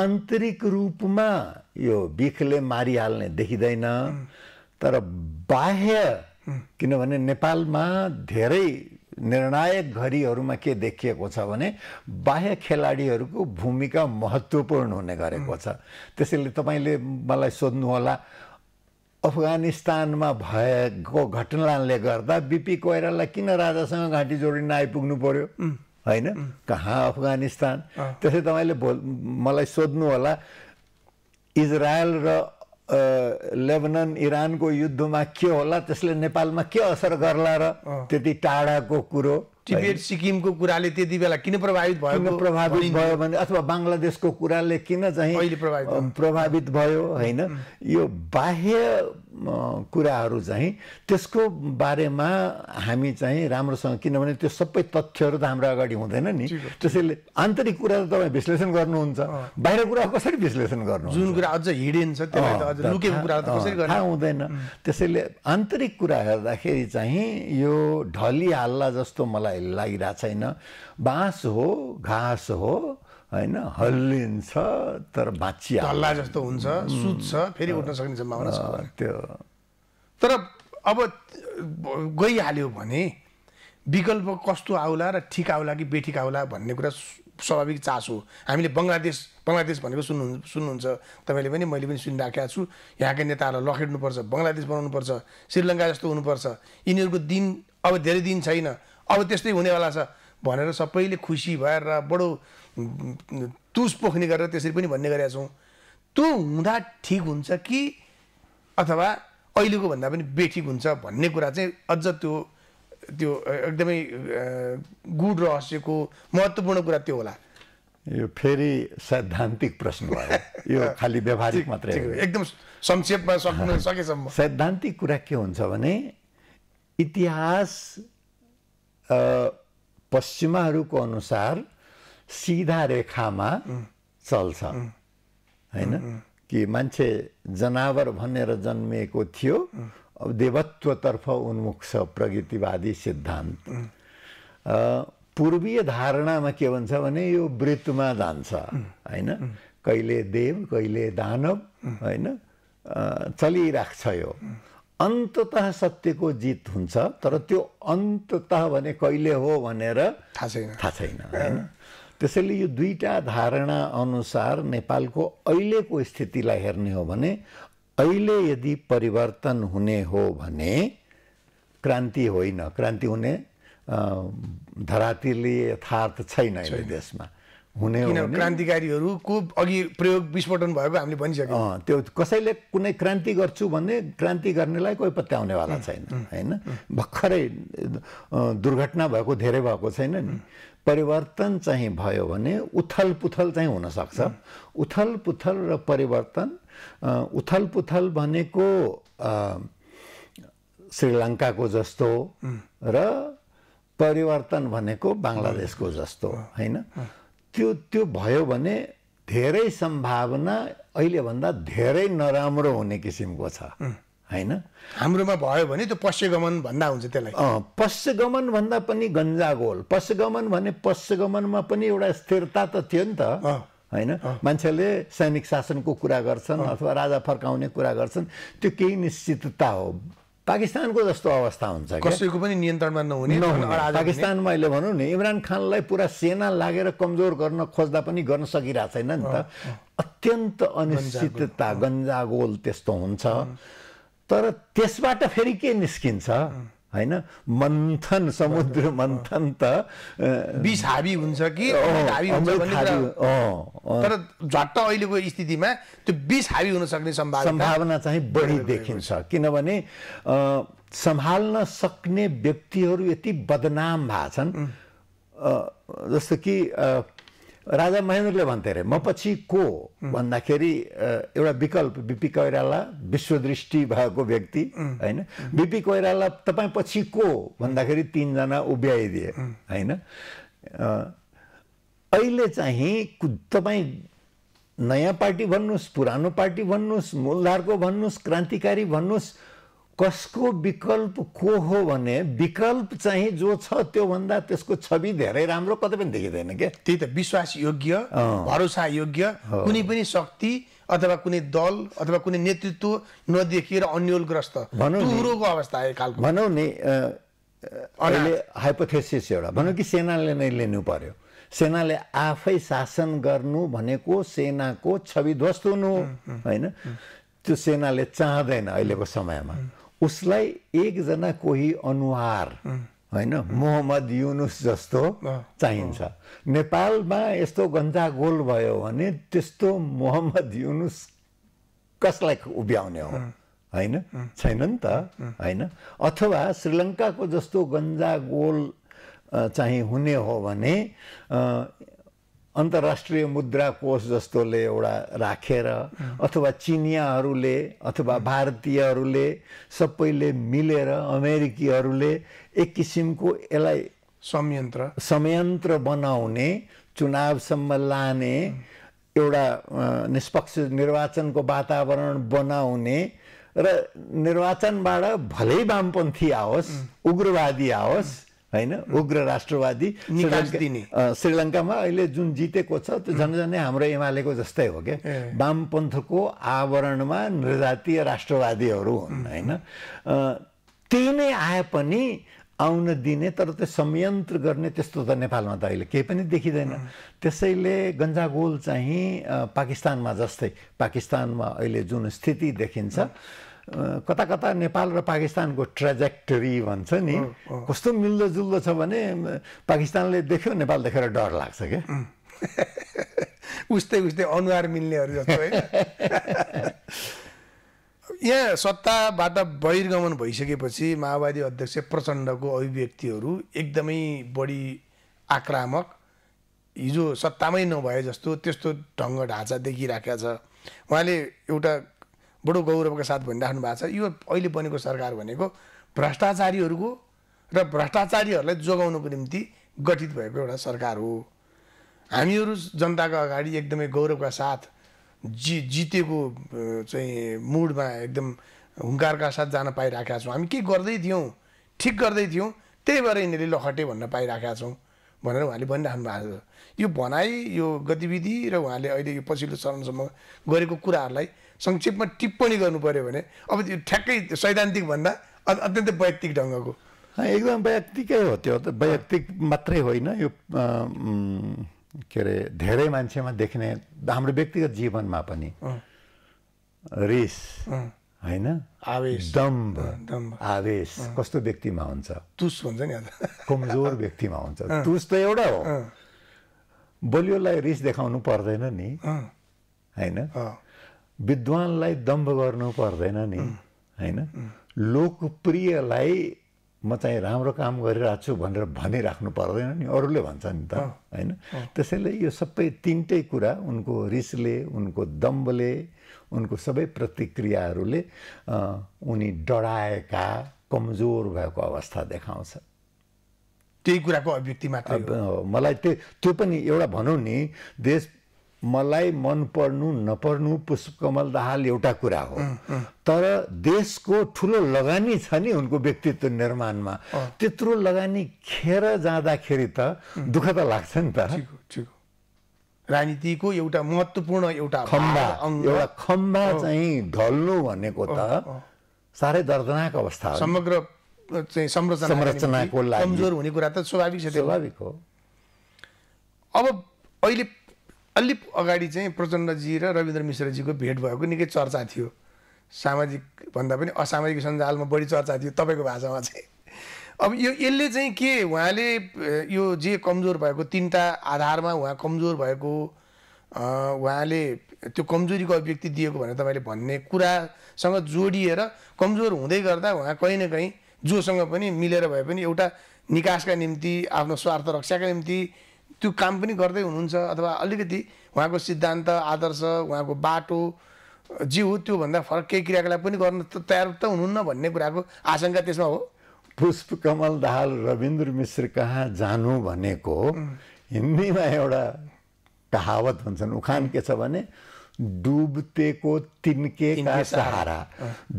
Speaker 2: आन्तरिक रूपमा यो बिखले मारिहाल्ने देखिँदैन तर बाह्य किनभने नेपालमा धेरै निर्णायक घडीहरूमा के देखिएको छ भने बाह्य खेलाडीहरूको भूमिका महत्त्वपूर्ण हुने गरेको छ त्यसैले तपाईँले मलाई सोध्नुहोला अफगानिस्तानमा भएको घटनाले गर्दा बिपी कोइरालालाई किन राजासँग घाँटी जोडिन आइपुग्नु पर्यो होइन कहाँ अफगानिस्तान त्यसै तपाईँले भोल मलाई सोध्नुहोला इजरायल र लेबनन इरानको युद्धमा के होला त्यसले नेपालमा के असर गर्ला र त्यति टाढाको कुरो टिबेट सिक्किमको कुराले त्यति बेला किन प्रभावित भयो प्रभावित भयो भने अथवा बङ्गलादेशको कुराले किन चाहिँ प्रभावित भयो होइन यो बाह्य कुराहरू चाहिँ त्यसको बारेमा हामी चाहिँ राम्रोसँग किनभने त्यो सबै तथ्यहरू त हाम्रो अगाडि हुँदैन नि त्यसैले आन्तरिक कुरा त तपाईँ विश्लेषण गर्नुहुन्छ बाहिर कुरा कसरी विश्लेषण गर्नु जुन कुरा अझ हिडेन छ थाहा हुँदैन त्यसैले आन्तरिक कुरा हेर्दाखेरि चाहिँ यो ढली हल्ला जस्तो मलाई लागिरहेको छैन बाँस हो घाँस हो होइन हल्लिन्छ तर भाँचिया हल्ला जस्तो हुन्छ सुत्छ
Speaker 1: फेरि उठ्न सक्ने सम्भावना छ त्यो तर अब गइहाल्यो भने विकल्प कस्तो आउला र ठिक आउला कि बेठिक आउला भन्ने कुरा स्वाभाविक चासो हामीले बङ्गलादेश बङ्गलादेश भनेको सुन्नु सुन्नुहुन्छ तपाईँले पनि मैले पनि सुनिराखेको छु यहाँका नेताहरूलाई लखेट्नुपर्छ बङ्गलादेश बनाउनुपर्छ श्रीलङ्का जस्तो हुनुपर्छ यिनीहरूको दिन अब धेरै दिन छैन अब त्यस्तै हुनेवाला छ भनेर सबैले खुसी भएर बडो तुस पोख्ने गरेर त्यसरी पनि भन्ने गरेका छौँ त्यो हुँदा ठिक हुन्छ कि अथवा अहिलेको भन्दा पनि बेठिक हुन्छ भन्ने कुरा चाहिँ अझ त्यो त्यो एकदमै गुड रहस्यको महत्त्वपूर्ण कुरा त्यो होला
Speaker 2: यो फेरि सैद्धान्तिक प्रश्न भयो यो खालि व्यवहारिक मात्रै एकदम संक्षेपमा सक्नु सकेसम्म सैद्धान्तिक कुरा के हुन्छ भने इतिहास पश्चिमाहरूको अनुसार सिधा रेखामा चल्छ होइन कि मान्छे जनावर भनेर जन्मिएको थियो अब देवत्वतर्फ उन्मुख छ प्रगतिवादी सिद्धान्त पूर्वीय धारणामा के भन्छ भने यो वृत्तमा जान्छ होइन कहिले देव कहिले दानव होइन चलिराख्छ यो अन्तत सत्यको जित हुन्छ तर त्यो अन्तत भने कहिले हो भनेर थाहा छैन थाहा छैन होइन त्यसैले यो दुईवटा धारणा अनुसार नेपालको अहिलेको स्थितिलाई हेर्ने हो भने अहिले यदि परिवर्तन हुने हो भने क्रान्ति होइन क्रान्ति हुने धरातीले यथार्थ छैन अहिले देशमा हुने क्रान्तिकारीहरूको अघि प्रयोग विस्फोटन भएको हामीले भनिसक्यौँ त्यो कसैले कुनै क्रान्ति गर्छु भने क्रान्ति गर्नेलाई कोही पत्याउनेवाला छैन होइन भर्खरै दुर्घटना भएको धेरै भएको छैन नि परिवर्तन चाहिँ भयो भने उथल पुथल चाहिँ हुनसक्छ उथल पुथल र परिवर्तन उथल पुथल भनेको श्रीलङ्काको जस्तो र परिवर्तन भनेको बङ्गलादेशको जस्तो होइन त्यो त्यो भयो भने धेरै सम्भावना अहिलेभन्दा धेरै नराम्रो हुने किसिमको छ होइन हाम्रोमा भयो भने त्यो पश्चिगमन भन्दा हुन्छ त्यसलाई पश्यगमन भन्दा पनि गन्जागोल पश्यगमन भने पश्चगमनमा पनि एउटा स्थिरता त थियो नि त होइन मान्छेले सैनिक शासनको कुरा गर्छन् अथवा राजा फर्काउने कुरा गर्छन् त्यो केही निश्चितता हो पाकिस्तानको जस्तो अवस्था हुन्छ कसैको
Speaker 1: पनि नियन्त्रणमा नहुने पाकिस्तानमा
Speaker 2: अहिले भनौँ नि इमरान खानलाई पुरा सेना लागेर कमजोर गर्न खोज्दा पनि गर्न सकिरहेको छैन नि त अत्यन्त अनिश्चितता गन्जागोल त्यस्तो हुन्छ तर त्यसबाट फेरि के निस्किन्छ होइन मन्थन समुद्र मन्थन त बिस हाबी हुन्छ कि तर
Speaker 1: झट्ट अहिलेको स्थितिमा त्यो बिस हाबी हुन सक्ने सम्भावना सम्भावना
Speaker 2: चाहिँ बढी देखिन्छ किनभने सम्हाल्न सक्ने व्यक्तिहरू यति बदनाम भएको छन् जस्तो कि राजा महेन्द्रले भन्थे अरे म पछि को भन्दाखेरि एउटा विकल्प बिपी कोइराला विश्वदृष्टि भएको व्यक्ति होइन बिपी कोइराला तपाईँ पछि को भन्दाखेरि तिनजना उभ्याइदिए होइन अहिले चाहिँ तपाईँ नयाँ पार्टी भन्नुहोस् पुरानो पार्टी भन्नुहोस् मूलधारको भन्नुहोस् क्रान्तिकारी भन्नुहोस् कसको विकल्प को हो भने विकल्प चाहिँ जो छ त्योभन्दा त्यसको छवि धेरै राम्रो कतै पनि देखिँदैन क्या त्यही त विश्वास योग्य भरोसा योग्य कुनै
Speaker 1: पनि शक्ति अथवा कुनै दल अथवा कुनै नेतृत्व नदेखिएर अन्यलग्रस्त टुरोको अवस्था
Speaker 2: भनौँ नि अहिले हाइपोथेसिस एउटा भनौँ कि सेनाले नै लिनु पर्यो सेनाले आफै शासन गर्नु भनेको सेनाको छवि ध्वस्त हुनु होइन त्यो सेनाले चाहँदैन अहिलेको समयमा उसलाई एकजना कोही अनुहार होइन मोहम्मद युनुस जस्तो चाहिन्छ नेपालमा यस्तो गन्जा गोल भयो भने त्यस्तो मोहम्मद युनुस कसलाई उभ्याउने हो होइन छैन नि त होइन अथवा श्रीलङ्काको जस्तो गन्जा गोल चाहिँ हुने हो भने अन्तर्राष्ट्रिय मुद्रा कोष जस्तोले एउटा राखेर रा, अथवा चिनियाहरूले अथवा भारतीयहरूले सबैले मिलेर अमेरिकीहरूले एक किसिमको यसलाई संयन्त्र संयन्त्र बनाउने चुनावसम्म लाने एउटा निष्पक्ष निर्वाचनको वातावरण बनाउने र निर्वाचनबाट भलै वामपन्थी आओस् उग्रवादी आओस् होइन उग्र राष्ट्रवादी दिने श्रीलङ्कामा अहिले जुन जितेको छ त्यो झन् हाम्रो एमालेको जस्तै हो क्या वामपन्थको आवरणमा निर्जातीय राष्ट्रवादीहरू हुन् होइन त्यही नै आए पनि आउन दिने तर त्यो संयन्त्र गर्ने त्यस्तो त नेपालमा त अहिले केही पनि देखिँदैन त्यसैले गन्जागोल चाहिँ पाकिस्तानमा जस्तै पाकिस्तानमा अहिले जुन स्थिति देखिन्छ कता कता नेपाल र पाकिस्तानको ट्रेजेक्टरी भन्छ नि कस्तो मिल्दोजुल्दो छ भने पाकिस्तानले देख्यो नेपाल देखेर डर लाग्छ क्या उस्तै उस्तै
Speaker 1: अनुहार मिल्नेहरू जस्तो होइन
Speaker 2: यहाँ सत्ताबाट
Speaker 1: बहिर्गमन भइसकेपछि माओवादी अध्यक्ष प्रचण्डको अभिव्यक्तिहरू एकदमै बढी आक्रामक हिजो सत्तामै नभए जस्तो त्यस्तो ढङ्ग ढाँचा देखिराखेको छ उहाँले एउटा बडो गौरवका साथ भनिराख्नु भएको छ यो अहिले बनेको सरकार भनेको भ्रष्टाचारीहरूको र भ्रष्टाचारीहरूलाई जोगाउनको निम्ति गठित भएको एउटा सरकार हो हामीहरू जनताको अगाडि एकदमै गौरवका साथ जि जितेको चाहिँ मुडमा एकदम हुङ्कारका साथ जान पाइराखेका छौँ हामी के गर्दै थियौँ ठिक गर्दै थियौँ त्यही भएर यिनीहरूले लखटे भन्न पाइराखेका छौँ भनेर उहाँले भनिराख्नु भएको छ यो भनाइ यो गतिविधि र उहाँले अहिले यो पछिल्लो चरणसम्म गरेको कुराहरूलाई संक्षेपमा टिप्पणी गर्नु पऱ्यो भने अब त्यो ठ्याक्कै सैद्धान्तिक भन्दा अत्यन्तै
Speaker 2: वैयक्तिक ढङ्गको एकदम वैयक्तिकै हो त्यो त वैयक्तिक मात्रै होइन यो के अरे धेरै मान्छेमा देख्ने हाम्रो व्यक्तिगत जीवनमा पनि रिस होइन आवेश दम्भ आवेश कस्तो व्यक्तिमा हुन्छ तुस भन्छ नि कमजोर व्यक्तिमा हुन्छ तुस त एउटा हो बलियोलाई रिस देखाउनु पर्दैन नि होइन विद्वानलाई दम्भ गर्नु पर्दैन नि होइन लोकप्रियलाई म चाहिँ राम्रो काम गरिरहेको छु भनेर भनिराख्नु पर्दैन नि अरूले भन्छ नि त होइन त्यसैले यो सबै तिनटै कुरा उनको रिसले उनको दम्बले उनको सबै प्रतिक्रियाहरूले उनी डराएका कमजोर भएको अवस्था देखाउँछ त्यही कुराको अभिव्यक्ति मात्र मलाई त्यो त्यो पनि एउटा भनौँ नि देश मलाई मन पर्नु नपर्नु पुष्पकमल दाहाल एउटा कुरा हो तर देशको ठुलो लगानी छ नि उनको व्यक्तित्व निर्माणमा त्यत्रो लगानी खेर जाँदाखेरि त दुःख त लाग्छ नि त राजनीतिको एउटा महत्त्वपूर्ण एउटा खम्बा एउटा खम्बा चाहिँ ढल्नु भनेको त साह्रै दर्दनाक अवस्था समग्र
Speaker 1: चाहिँ संरचना संरचनाको कमजोर हुने कुरा त स्वाभाविक छ स्वाभाविक हो अब अहिले अलिक अगाडि चाहिँ प्रचण्डजी र रविन्द्र मिश्रजीको भेट भएको निकै चर्चा थियो सामाजिक भन्दा पनि असामाजिक सञ्जालमा बढी चर्चा थियो तपाईँको भाषामा चाहिँ अब यो यसले चाहिँ के उहाँले यो जे कमजोर भएको तिनवटा आधारमा उहाँ कमजोर भएको उहाँले त्यो कमजोरीको अभिव्यक्ति दिएको भनेर तपाईँले भन्ने कुरासँग जोडिएर कमजोर हुँदै गर्दा उहाँ कहीँ न कहीँ जोसँग पनि मिलेर भए पनि एउटा निकासका निम्ति आफ्नो स्वार्थ रक्षाका निम्ति त्यो काम पनि गर्दै हुनुहुन्छ अथवा अलिकति उहाँको सिद्धान्त आदर्श उहाँको बाटो जे हो त्योभन्दा फरक केही क्रियाकलाप पनि गर्न तयार त हुनुहुन्न
Speaker 2: भन्ने कुराको आशंका त्यसमा हो पुष्प कमल दाहाल रविन्द्र मिश्र कहाँ जानु भनेको हिन्दीमा एउटा कहावत भन्छन् उखान के छ भने डुबेको तिनके सहारा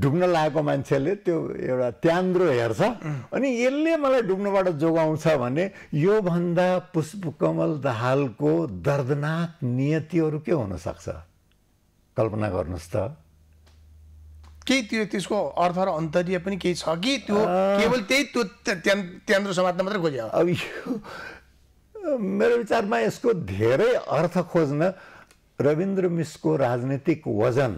Speaker 2: डुब्न लागेको मान्छेले त्यो एउटा त्यान्द्रो हेर्छ अनि यसले मलाई डुब्नबाट जोगाउँछ भने योभन्दा पुष्पकमल दाहालको दर्दनाक नियतिहरू के हुनसक्छ कल्पना गर्नुहोस् त केही त्यो त्यसको अर्थ र
Speaker 1: अन्तर्य पनि केही छ कि त्यो केवल त्यही त्यो त्यान्द्रो समात्न मात्रै खोज्यो अब यो
Speaker 2: मेरो विचारमा यसको धेरै अर्थ खोज्न रविन्द्र मिसको राजनीतिक वजन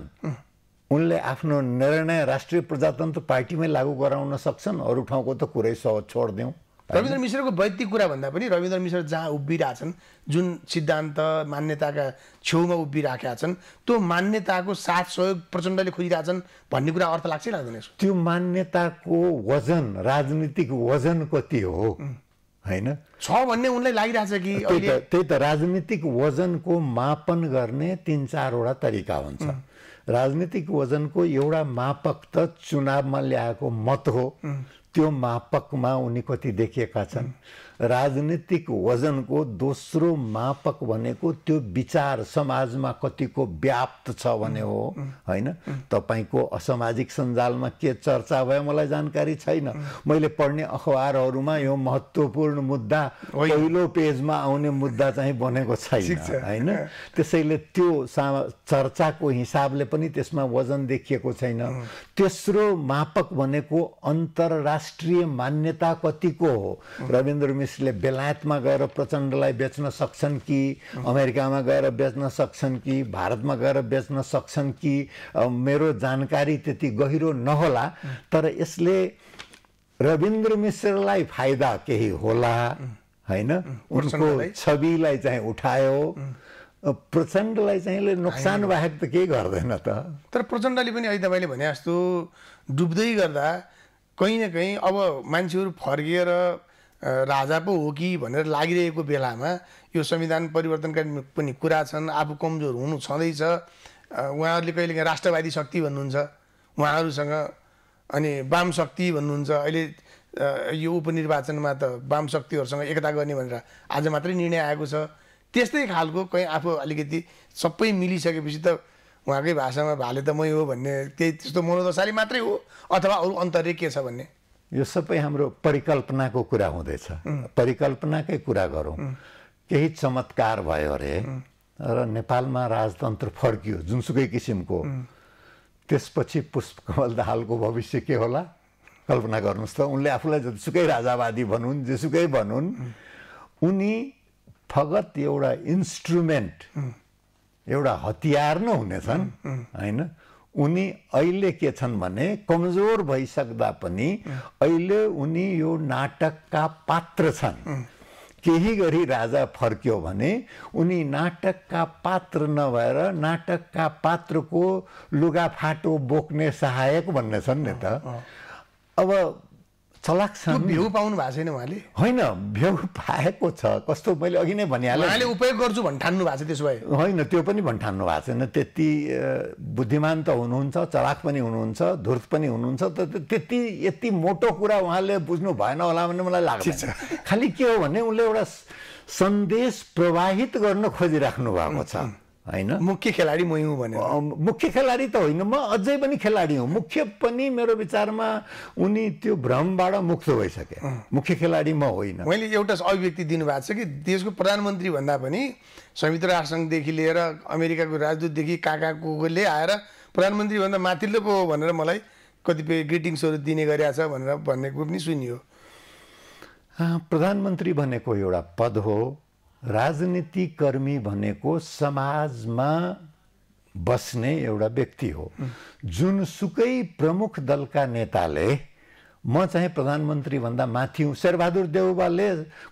Speaker 2: उनले आफ्नो निर्णय राष्ट्रिय प्रजातन्त्र पार्टीमै लागू गराउन सक्छन् अरू ठाउँको त कुरै छोडिदिउँ
Speaker 1: रविन्द्र मिश्रको वैयक्तिक कुरा भन्दा पनि रविन्द्र मिश्र जहाँ उभिरहेछन् जुन सिद्धान्त मान्यताका छेउमा उभिराखेका छन् त्यो मान्यताको साथ सहयोग प्रचण्डले खोजिरहेछन् भन्ने कुरा अर्थ लाग्छ लाग्दैन
Speaker 2: त्यो मान्यताको वजन राजनीतिक वजन कति हो होइन छ भन्ने उनलाई लागिरहेछ कि त्यही त राजनीतिक वजनको मापन गर्ने तिन चारवटा तरिका हुन्छ राजनीतिक वजनको एउटा मापक त चुनावमा ल्याएको मत हो त्यो मापकमा उनी कति देखिएका छन् राजनीतिक वजनको दोस्रो मापक भनेको त्यो विचार समाजमा कतिको व्याप्त छ भने हो होइन तपाईँको असामाजिक सञ्जालमा के चर्चा भयो मलाई जानकारी छैन मैले पढ्ने अखबारहरूमा यो महत्त्वपूर्ण मुद्दा पहिलो पेजमा आउने मुद्दा चाहिँ बनेको छैन होइन त्यसैले त्यो चर्चाको हिसाबले पनि त्यसमा वजन देखिएको छैन तेस्रो मापक भनेको अन्तर्राष्ट्रिय मान्यता कतिको हो रविन्द्र कम्युनिस्टले बेलायतमा गएर प्रचण्डलाई बेच्न सक्छन् कि अमेरिकामा गएर बेच्न सक्छन् कि भारतमा गएर बेच्न सक्छन् कि मेरो जानकारी त्यति गहिरो नहोला तर यसले रविन्द्र मिश्रलाई फाइदा केही होला होइन उनको छविलाई चाहिँ उठायो प्रचण्डलाई चाहिँ नोक्सान बाहेक त केही गर्दैन त
Speaker 1: तर प्रचण्डले पनि अहिले तपाईँले भने जस्तो डुब्दै गर्दा कहीँ न कहीँ अब मान्छेहरू फर्किएर राजा पो हो कि भनेर लागिरहेको बेलामा यो संविधान परिवर्तनका पनि कुरा छन् आफू कमजोर हुनु छँदैछ उहाँहरूले कहिले काहीँ राष्ट्रवादी शक्ति भन्नुहुन्छ उहाँहरूसँग अनि वाम शक्ति भन्नुहुन्छ अहिले यो उपनिर्वाचनमा त वाम शक्तिहरूसँग एकता गर्ने भनेर आज मात्रै निर्णय आएको छ त्यस्तै खालको कहीँ आफू अलिकति सबै मिलिसकेपछि त उहाँकै भाषामा भाले त मै हो भन्ने त्यही त्यस्तो मनोदशाले मात्रै हो अथवा अरू अन्तर्य के छ भन्ने
Speaker 2: यो सबै हाम्रो परिकल्पनाको कुरा हुँदैछ परिकल्पनाकै कुरा गरौँ केही चमत्कार भयो अरे र नेपालमा राजतन्त्र फर्कियो जुनसुकै किसिमको त्यसपछि पुष्पकमल दाहालको भविष्य के होला कल्पना गर्नुहोस् त उनले आफूलाई जतिसुकै राजावादी भनौन् जेसुकै भनौन् उनी फगत एउटा इन्स्ट्रुमेन्ट एउटा हतियार नै हुनेछन् होइन उनी अहिले के छन् भने कमजोर भइसक्दा पनि अहिले उनी यो नाटकका पात्र छन् केही गरी राजा फर्क्यो भने उनी नाटकका पात्र नभएर नाटकका पात्रको लुगाफाटो बोक्ने सहायक भन्ने छन् नि त अब चलाक छन् भ्यू
Speaker 1: पाउनु भएको छैन उहाँले
Speaker 2: होइन भ्यू पाएको छ कस्तो मैले अघि नै भनिहालेँ उहाँले
Speaker 1: उपयोग गर्छु भन्ठान्नु भएको छ त्यसो भए
Speaker 2: होइन त्यो पनि भन्ठान्नु भएको छैन त्यति बुद्धिमान त हुनुहुन्छ चलाक पनि हुनुहुन्छ धुर्त पनि हुनुहुन्छ त त्यति यति मोटो कुरा उहाँले बुझ्नु भएन होला भन्ने मलाई लाग्छ खालि के हो भने उनले एउटा सन्देश प्रवाहित गर्न खोजिराख्नु भएको छ होइन मुख्य खेलाडी म हुँ भने मुख्य खेलाडी त होइन म अझै पनि खेलाडी हुँ मुख्य पनि मेरो विचारमा उनी त्यो भ्रमबाट मुक्त भइसके मुख्य खेलाडी म होइन
Speaker 1: मैले एउटा अभिव्यक्ति दिनुभएको छ कि देशको प्रधानमन्त्री भन्दा पनि संयुक्त राष्ट्रसङ्घदेखि लिएर अमेरिकाको राजदूतदेखि काकाकोले आएर प्रधानमन्त्री भन्दा प्रधानमन्त्रीभन्दा हो भनेर मलाई कतिपय ग्रिटिङ्सहरू दिने गरिरहेको छ भनेर भन्ने कुरो पनि सुनियो
Speaker 2: प्रधानमन्त्री भनेको एउटा पद हो राजनीतिकर्मी भनेको समाजमा बस्ने एउटा व्यक्ति हो जुनसुकै प्रमुख दलका नेताले म चाहिँ प्रधानमन्त्रीभन्दा माथि हुँ शेरबहादुर देउबाले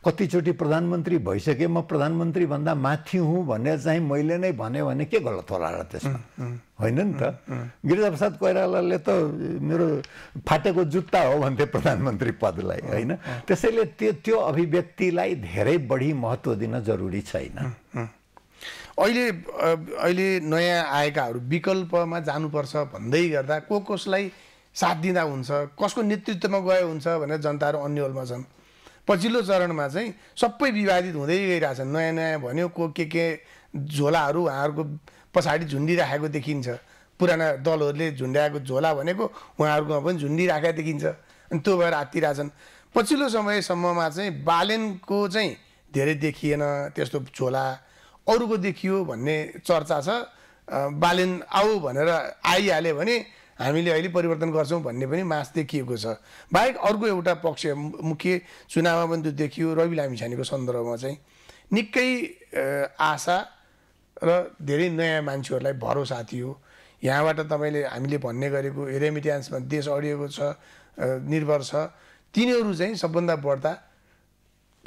Speaker 2: कतिचोटि प्रधानमन्त्री भइसके म प्रधानमन्त्रीभन्दा माथि हुँ भनेर चाहिँ मैले नै भने भने के गलत होला र त्यसमा होइन नि त गिरिजाप्रसाद कोइरालाले त मेरो फाटेको जुत्ता हो भन्थे प्रधानमन्त्री पदलाई होइन त्यसैले त्यो त्यो अभिव्यक्तिलाई धेरै बढी महत्त्व दिन जरुरी छैन अहिले अहिले
Speaker 1: नयाँ आएकाहरू विकल्पमा जानुपर्छ भन्दै गर्दा को कसलाई साथ दिँदा हुन्छ कसको नेतृत्वमा गयो हुन्छ भनेर जनताहरू अन्यलमा छन् पछिल्लो चरणमा चाहिँ सबै विवादित हुँदै गइरहेछन् नयाँ नयाँ भन्यो को के के झोलाहरू उहाँहरूको पछाडि झुन्डिराखेको देखिन्छ पुराना दलहरूले झुन्ड्याएको झोला भनेको उहाँहरूकोमा पनि झुन्डिराखेको देखिन्छ अनि त्यो भएर हात्तिरहेछन् पछिल्लो समयसम्ममा चाहिँ बालेनको चाहिँ धेरै देखिएन त्यस्तो झोला अरूको देखियो भन्ने चर्चा छ बालेन आऊ भनेर आइहाल्यो भने हामीले अहिले परिवर्तन गर्छौँ भन्ने पनि मास देखिएको छ बाहेक अर्को एउटा पक्ष मुख्य चुनावमा पनि त्यो देखियो रवि लामिछानेको सन्दर्भमा चाहिँ निकै आशा र धेरै नयाँ मान्छेहरूलाई भरोसा थियो यहाँबाट तपाईँले हामीले भन्ने गरेको रेमिट्यान्समा देश अडिएको छ निर्भर छ तिनीहरू चाहिँ सबभन्दा बढ्दा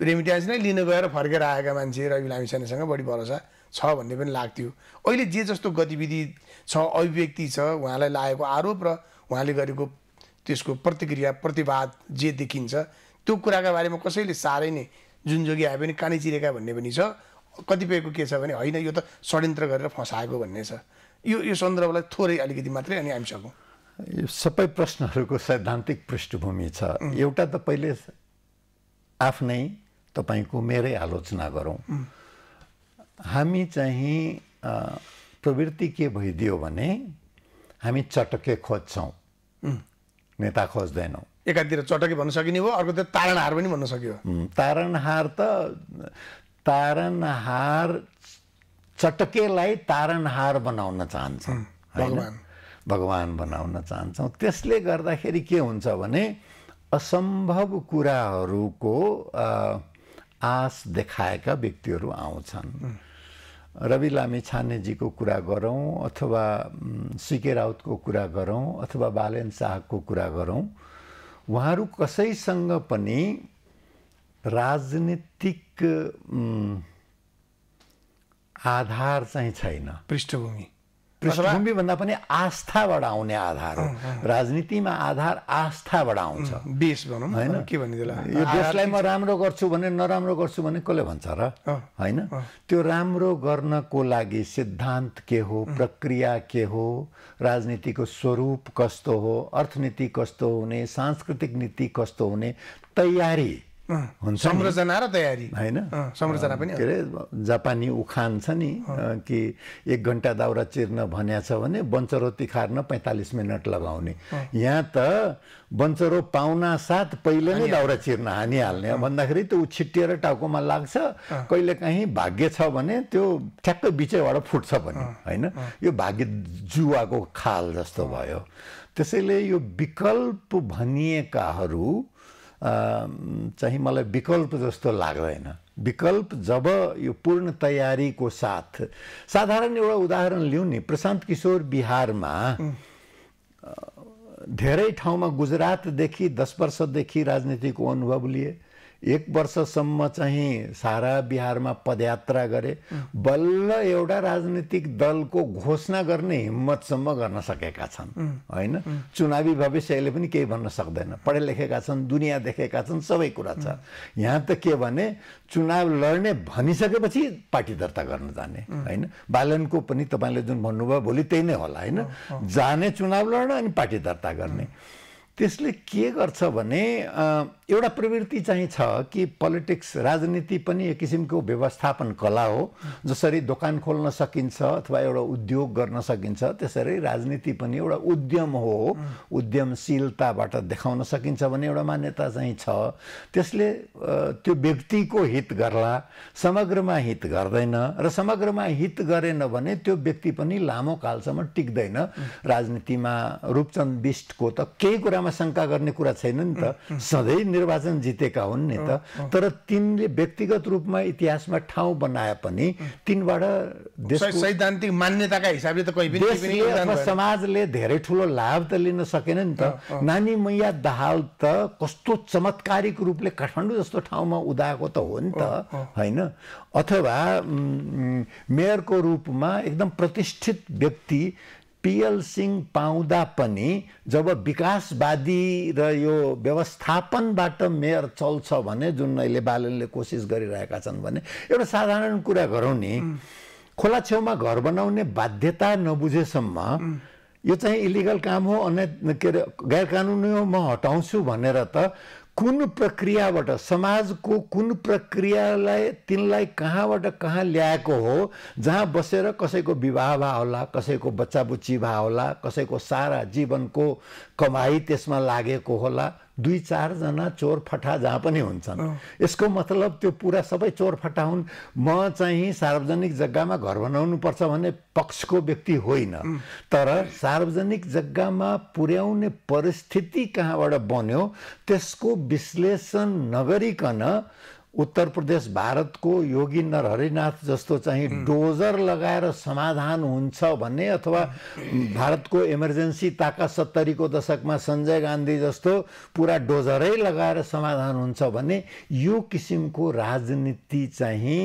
Speaker 1: रेमिट्यान्स नै लिन गएर फर्केर आएका मान्छे रवि लामिछानेसँग बढी भरोसा छ भन्ने पनि लाग्थ्यो अहिले जे जस्तो गतिविधि छ अभिव्यक्ति छ उहाँलाई लागेको आरोप र उहाँले गरेको त्यसको प्रतिक्रिया प्रतिवाद जे देखिन्छ त्यो कुराका बारेमा कसैले साह्रै नै जुन जोगी आयो पनि कानी चिरेका भन्ने पनि छ कतिपयको के छ भने होइन यो त षड्यन्त्र गरेर फँसाएको भन्ने छ यो यो सन्दर्भलाई थोरै अलिकति मात्रै अनि हामी सकौँ
Speaker 2: यो सबै प्रश्नहरूको सैद्धान्तिक पृष्ठभूमि छ एउटा त पहिले आफ्नै तपाईँको मेरै आलोचना गरौँ हामी चाहिँ प्रवृत्ति के भइदियो भने हामी चटक्के खोज्छौँ नेता खोज्दैनौँ एकातिर चटक्के भन्न सकिने भयो अर्कोतिर तारणहार पनि भन्न सकियो तारणहार त तारणहार चटकेलाई तारणहार बनाउन चाहन्छौँ भगवान् भगवान् बनाउन चाहन्छौँ त्यसले गर्दाखेरि के हुन्छ भने असम्भव कुराहरूको आश देखाएका व्यक्तिहरू आउँछन् रवि लामी छानेजीको कुरा गरौँ अथवा सिके राउतको कुरा गरौँ अथवा बालेन शाहको कुरा गरौँ उहाँहरू कसैसँग पनि राजनीतिक आधार चाहिँ छैन पृष्ठभूमि पृष्ठभूमि भन्दा पनि आस्थाबाट आउने आधार हो राजनीतिमा आधार आस्थाबाट आउँछ बेस भनौँ होइन के भनिदिला यो देशलाई म राम्रो गर्छु भने नराम्रो गर्छु भने कसले भन्छ र होइन त्यो राम्रो गर्नको लागि सिद्धान्त के हो प्रक्रिया के हो राजनीतिको स्वरूप कस्तो हो अर्थनीति कस्तो हुने सांस्कृतिक नीति कस्तो हुने तयारी
Speaker 1: संरचना
Speaker 2: र तयारी होइन संरचना पनि के अरे जापानी उखान छ नि कि एक घन्टा दाउरा चिर्न भन्या छ भने बन्चरोती खार्न पैँतालिस मिनट लगाउने यहाँ त बन्चरो पाउना साथ पहिले नै दाउरा चिर्न हानिहाल्ने भन्दाखेरि त्यो छिटिएर टाउकोमा लाग्छ कहिले काहीँ भाग्य छ भने त्यो ठ्याक्कै बिचैबाट फुट्छ भने होइन यो भाग्य जुवाको खाल जस्तो भयो त्यसैले यो विकल्प भनिएकाहरू चाहिँ मलाई विकल्प जस्तो लाग्दैन विकल्प जब यो पूर्ण तयारीको साथ साधारण एउटा उदाहरण लिउँ नि प्रशान्त किशोर बिहारमा धेरै ठाउँमा गुजरातदेखि दस वर्षदेखि राजनीतिको अनुभव लिए एक वर्षसम्म चाहिँ सारा बिहारमा पदयात्रा गरे बल्ल एउटा राजनीतिक दलको घोषणा गर्ने हिम्मतसम्म गर्न सकेका छन् होइन चुनावी भविष्यले पनि केही भन्न सक्दैन पढे लेखेका छन् दुनियाँ देखेका छन् सबै कुरा छ यहाँ त के भने चुनाव लड्ने भनिसकेपछि पार्टी दर्ता गर्न जाने होइन बालनको पनि तपाईँले जुन भन्नुभयो भोलि त्यही नै होला होइन जाने चुनाव लड्न अनि पार्टी दर्ता गर्ने त्यसले के गर्छ भने एउटा प्रवृत्ति चाहिँ छ कि पोलिटिक्स राजनीति पनि एक किसिमको व्यवस्थापन कला हो जसरी दोकान खोल्न सकिन्छ अथवा एउटा उद्योग गर्न सकिन्छ त्यसरी राजनीति पनि एउटा उद्यम हो उद्यमशीलताबाट देखाउन सकिन्छ भन्ने एउटा मान्यता चाहिँ छ त्यसले त्यो व्यक्तिको हित गर्ला समग्रमा हित गर्दैन र समग्रमा हित गरेन भने त्यो व्यक्ति पनि लामो कालसम्म टिक्दैन राजनीतिमा रूपचन्द विष्टको त केही कुरामा कुरामा शङ्का गर्ने कुरा छैन नि त सधैँ निर्वाचन जितेका हुन् नि त तर तिनले व्यक्तिगत रूपमा इतिहासमा ठाउँ बनाए पनि तिनबाट
Speaker 1: सैद्धान्तिक मान्यताका हिसाबले त कोही
Speaker 2: समाजले धेरै ठुलो लाभ त लिन सकेन नि त नानी मैया दाहाल त कस्तो चमत्कारिक रूपले काठमाडौँ जस्तो ठाउँमा उदाएको त हो नि त होइन अथवा मेयरको रूपमा एकदम प्रतिष्ठित व्यक्ति पिएल सिंह पाउँदा पनि जब विकासवादी र यो व्यवस्थापनबाट मेयर चल्छ भने जुन अहिले बालनले कोसिस गरिरहेका छन् भने एउटा साधारण कुरा गरौँ नि खोला छेउमा घर बनाउने बाध्यता नबुझेसम्म यो चाहिँ इलिगल काम हो अन्य के अरे गैर कानुनी हो म हटाउँछु भनेर त कुन प्रक्रियाबाट समाजको कुन प्रक्रियालाई तिनलाई कहाँबाट कहाँ ल्याएको हो जहाँ बसेर कसैको विवाह भए होला कसैको बच्चा बुच्ची भए होला कसैको सारा जीवनको कमाई त्यसमा लागेको होला दुई चारजना फटा जहाँ पनि हुन्छन् यसको मतलब त्यो पुरा सबै चोर फटा हुन् म चाहिँ सार्वजनिक जग्गामा घर बनाउनु पर्छ भन्ने पक्षको व्यक्ति होइन तर सार्वजनिक जग्गामा पुर्याउने परिस्थिति कहाँबाट बन्यो त्यसको विश्लेषण नगरिकन उत्तर प्रदेश भारतको योगिन्दर हरिनाथ जस्तो चाहिँ डोजर लगाएर समाधान हुन्छ भन्ने अथवा भारतको इमर्जेन्सी ताका सत्तरीको दशकमा सञ्जय गान्धी जस्तो पुरा डोजरै लगाएर समाधान हुन्छ भन्ने यो किसिमको राजनीति चाहिँ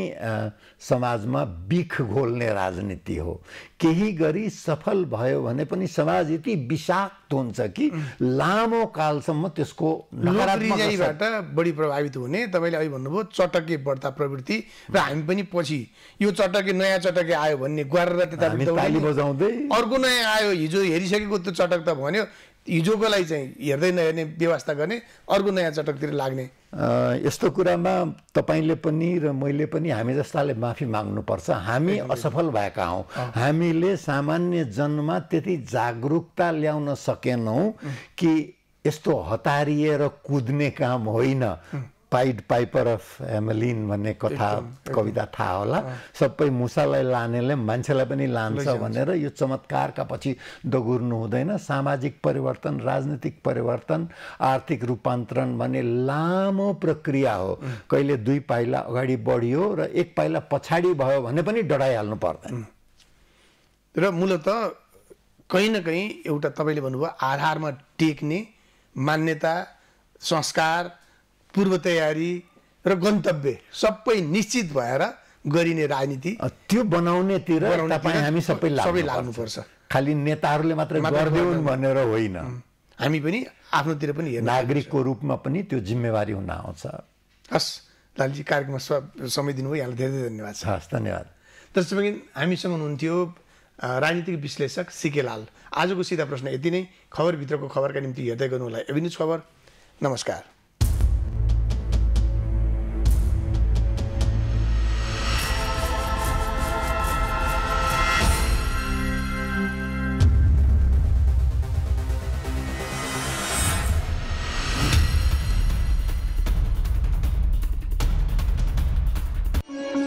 Speaker 2: समाजमा बिख घोल्ने राजनीति हो केही गरी सफल भयो भने पनि समाज यति विषाक्त हुन्छ कि लामो कालसम्म त्यसको नकारात्मकबाट
Speaker 1: बढी प्रभावित हुने तपाईँले अहिले भन्नुभयो चटके बढ्दा प्रवृत्ति र हामी पनि पछि यो चटके नयाँ चटके आयो भन्ने गरेर त्यता अर्को नयाँ आयो हिजो हेरिसकेको त्यो चटक त भन्यो हिजोकोलाई चाहिँ हेर्दै नहेर्ने व्यवस्था गर्ने अर्को नयाँ चटकतिर लाग्ने
Speaker 2: यस्तो कुरामा तपाईँले पनि र मैले पनि हामी जस्ताले माफी माग्नुपर्छ हामी असफल भएका हौँ हामीले सामान्य जनमा त्यति जागरुकता ल्याउन सकेनौँ कि यस्तो हतारिएर कुद्ने काम होइन पाइड पाइपर अफ हेमलिन भन्ने कथा कविता थाहा होला सबै मुसालाई लानेले मान्छेलाई पनि लान्छ भनेर यो चमत्कारका पछि दगुर्नु हुँदैन सामाजिक परिवर्तन राजनीतिक परिवर्तन आर्थिक रूपान्तरण भन्ने लामो प्रक्रिया हो कहिले दुई पाइला अगाडि बढियो र एक पाइला पछाडि भयो भने पनि डढाइहाल्नु पर्दैन र
Speaker 1: मूलत कहीँ न कहीँ एउटा तपाईँले भन्नुभयो आधारमा टेक्ने मान्यता संस्कार पूर्व तयारी र गन्तव्य सबै निश्चित भएर गरिने राजनीति त्यो बनाउनेतिर तपाईँ हामी सबै सबै लाग्नुपर्छ
Speaker 2: खालि नेताहरूले मात्र गरिदेऊन् भनेर होइन हामी पनि आफ्नोतिर पनि नागरिकको रूपमा पनि त्यो जिम्मेवारी हुन आउँछ हस् लालजी कार्यक्रममा
Speaker 1: समय दिनुभयो यहाँलाई धेरै धेरै धन्यवाद छ हस् धन्यवाद त्यसपछि हामीसँग हुनुहुन्थ्यो राजनीतिक विश्लेषक सिके लाल आजको सिधा प्रश्न यति नै खबरभित्रको खबरका निम्ति हेर्दै गर्नु होला एभिन्युज खबर नमस्कार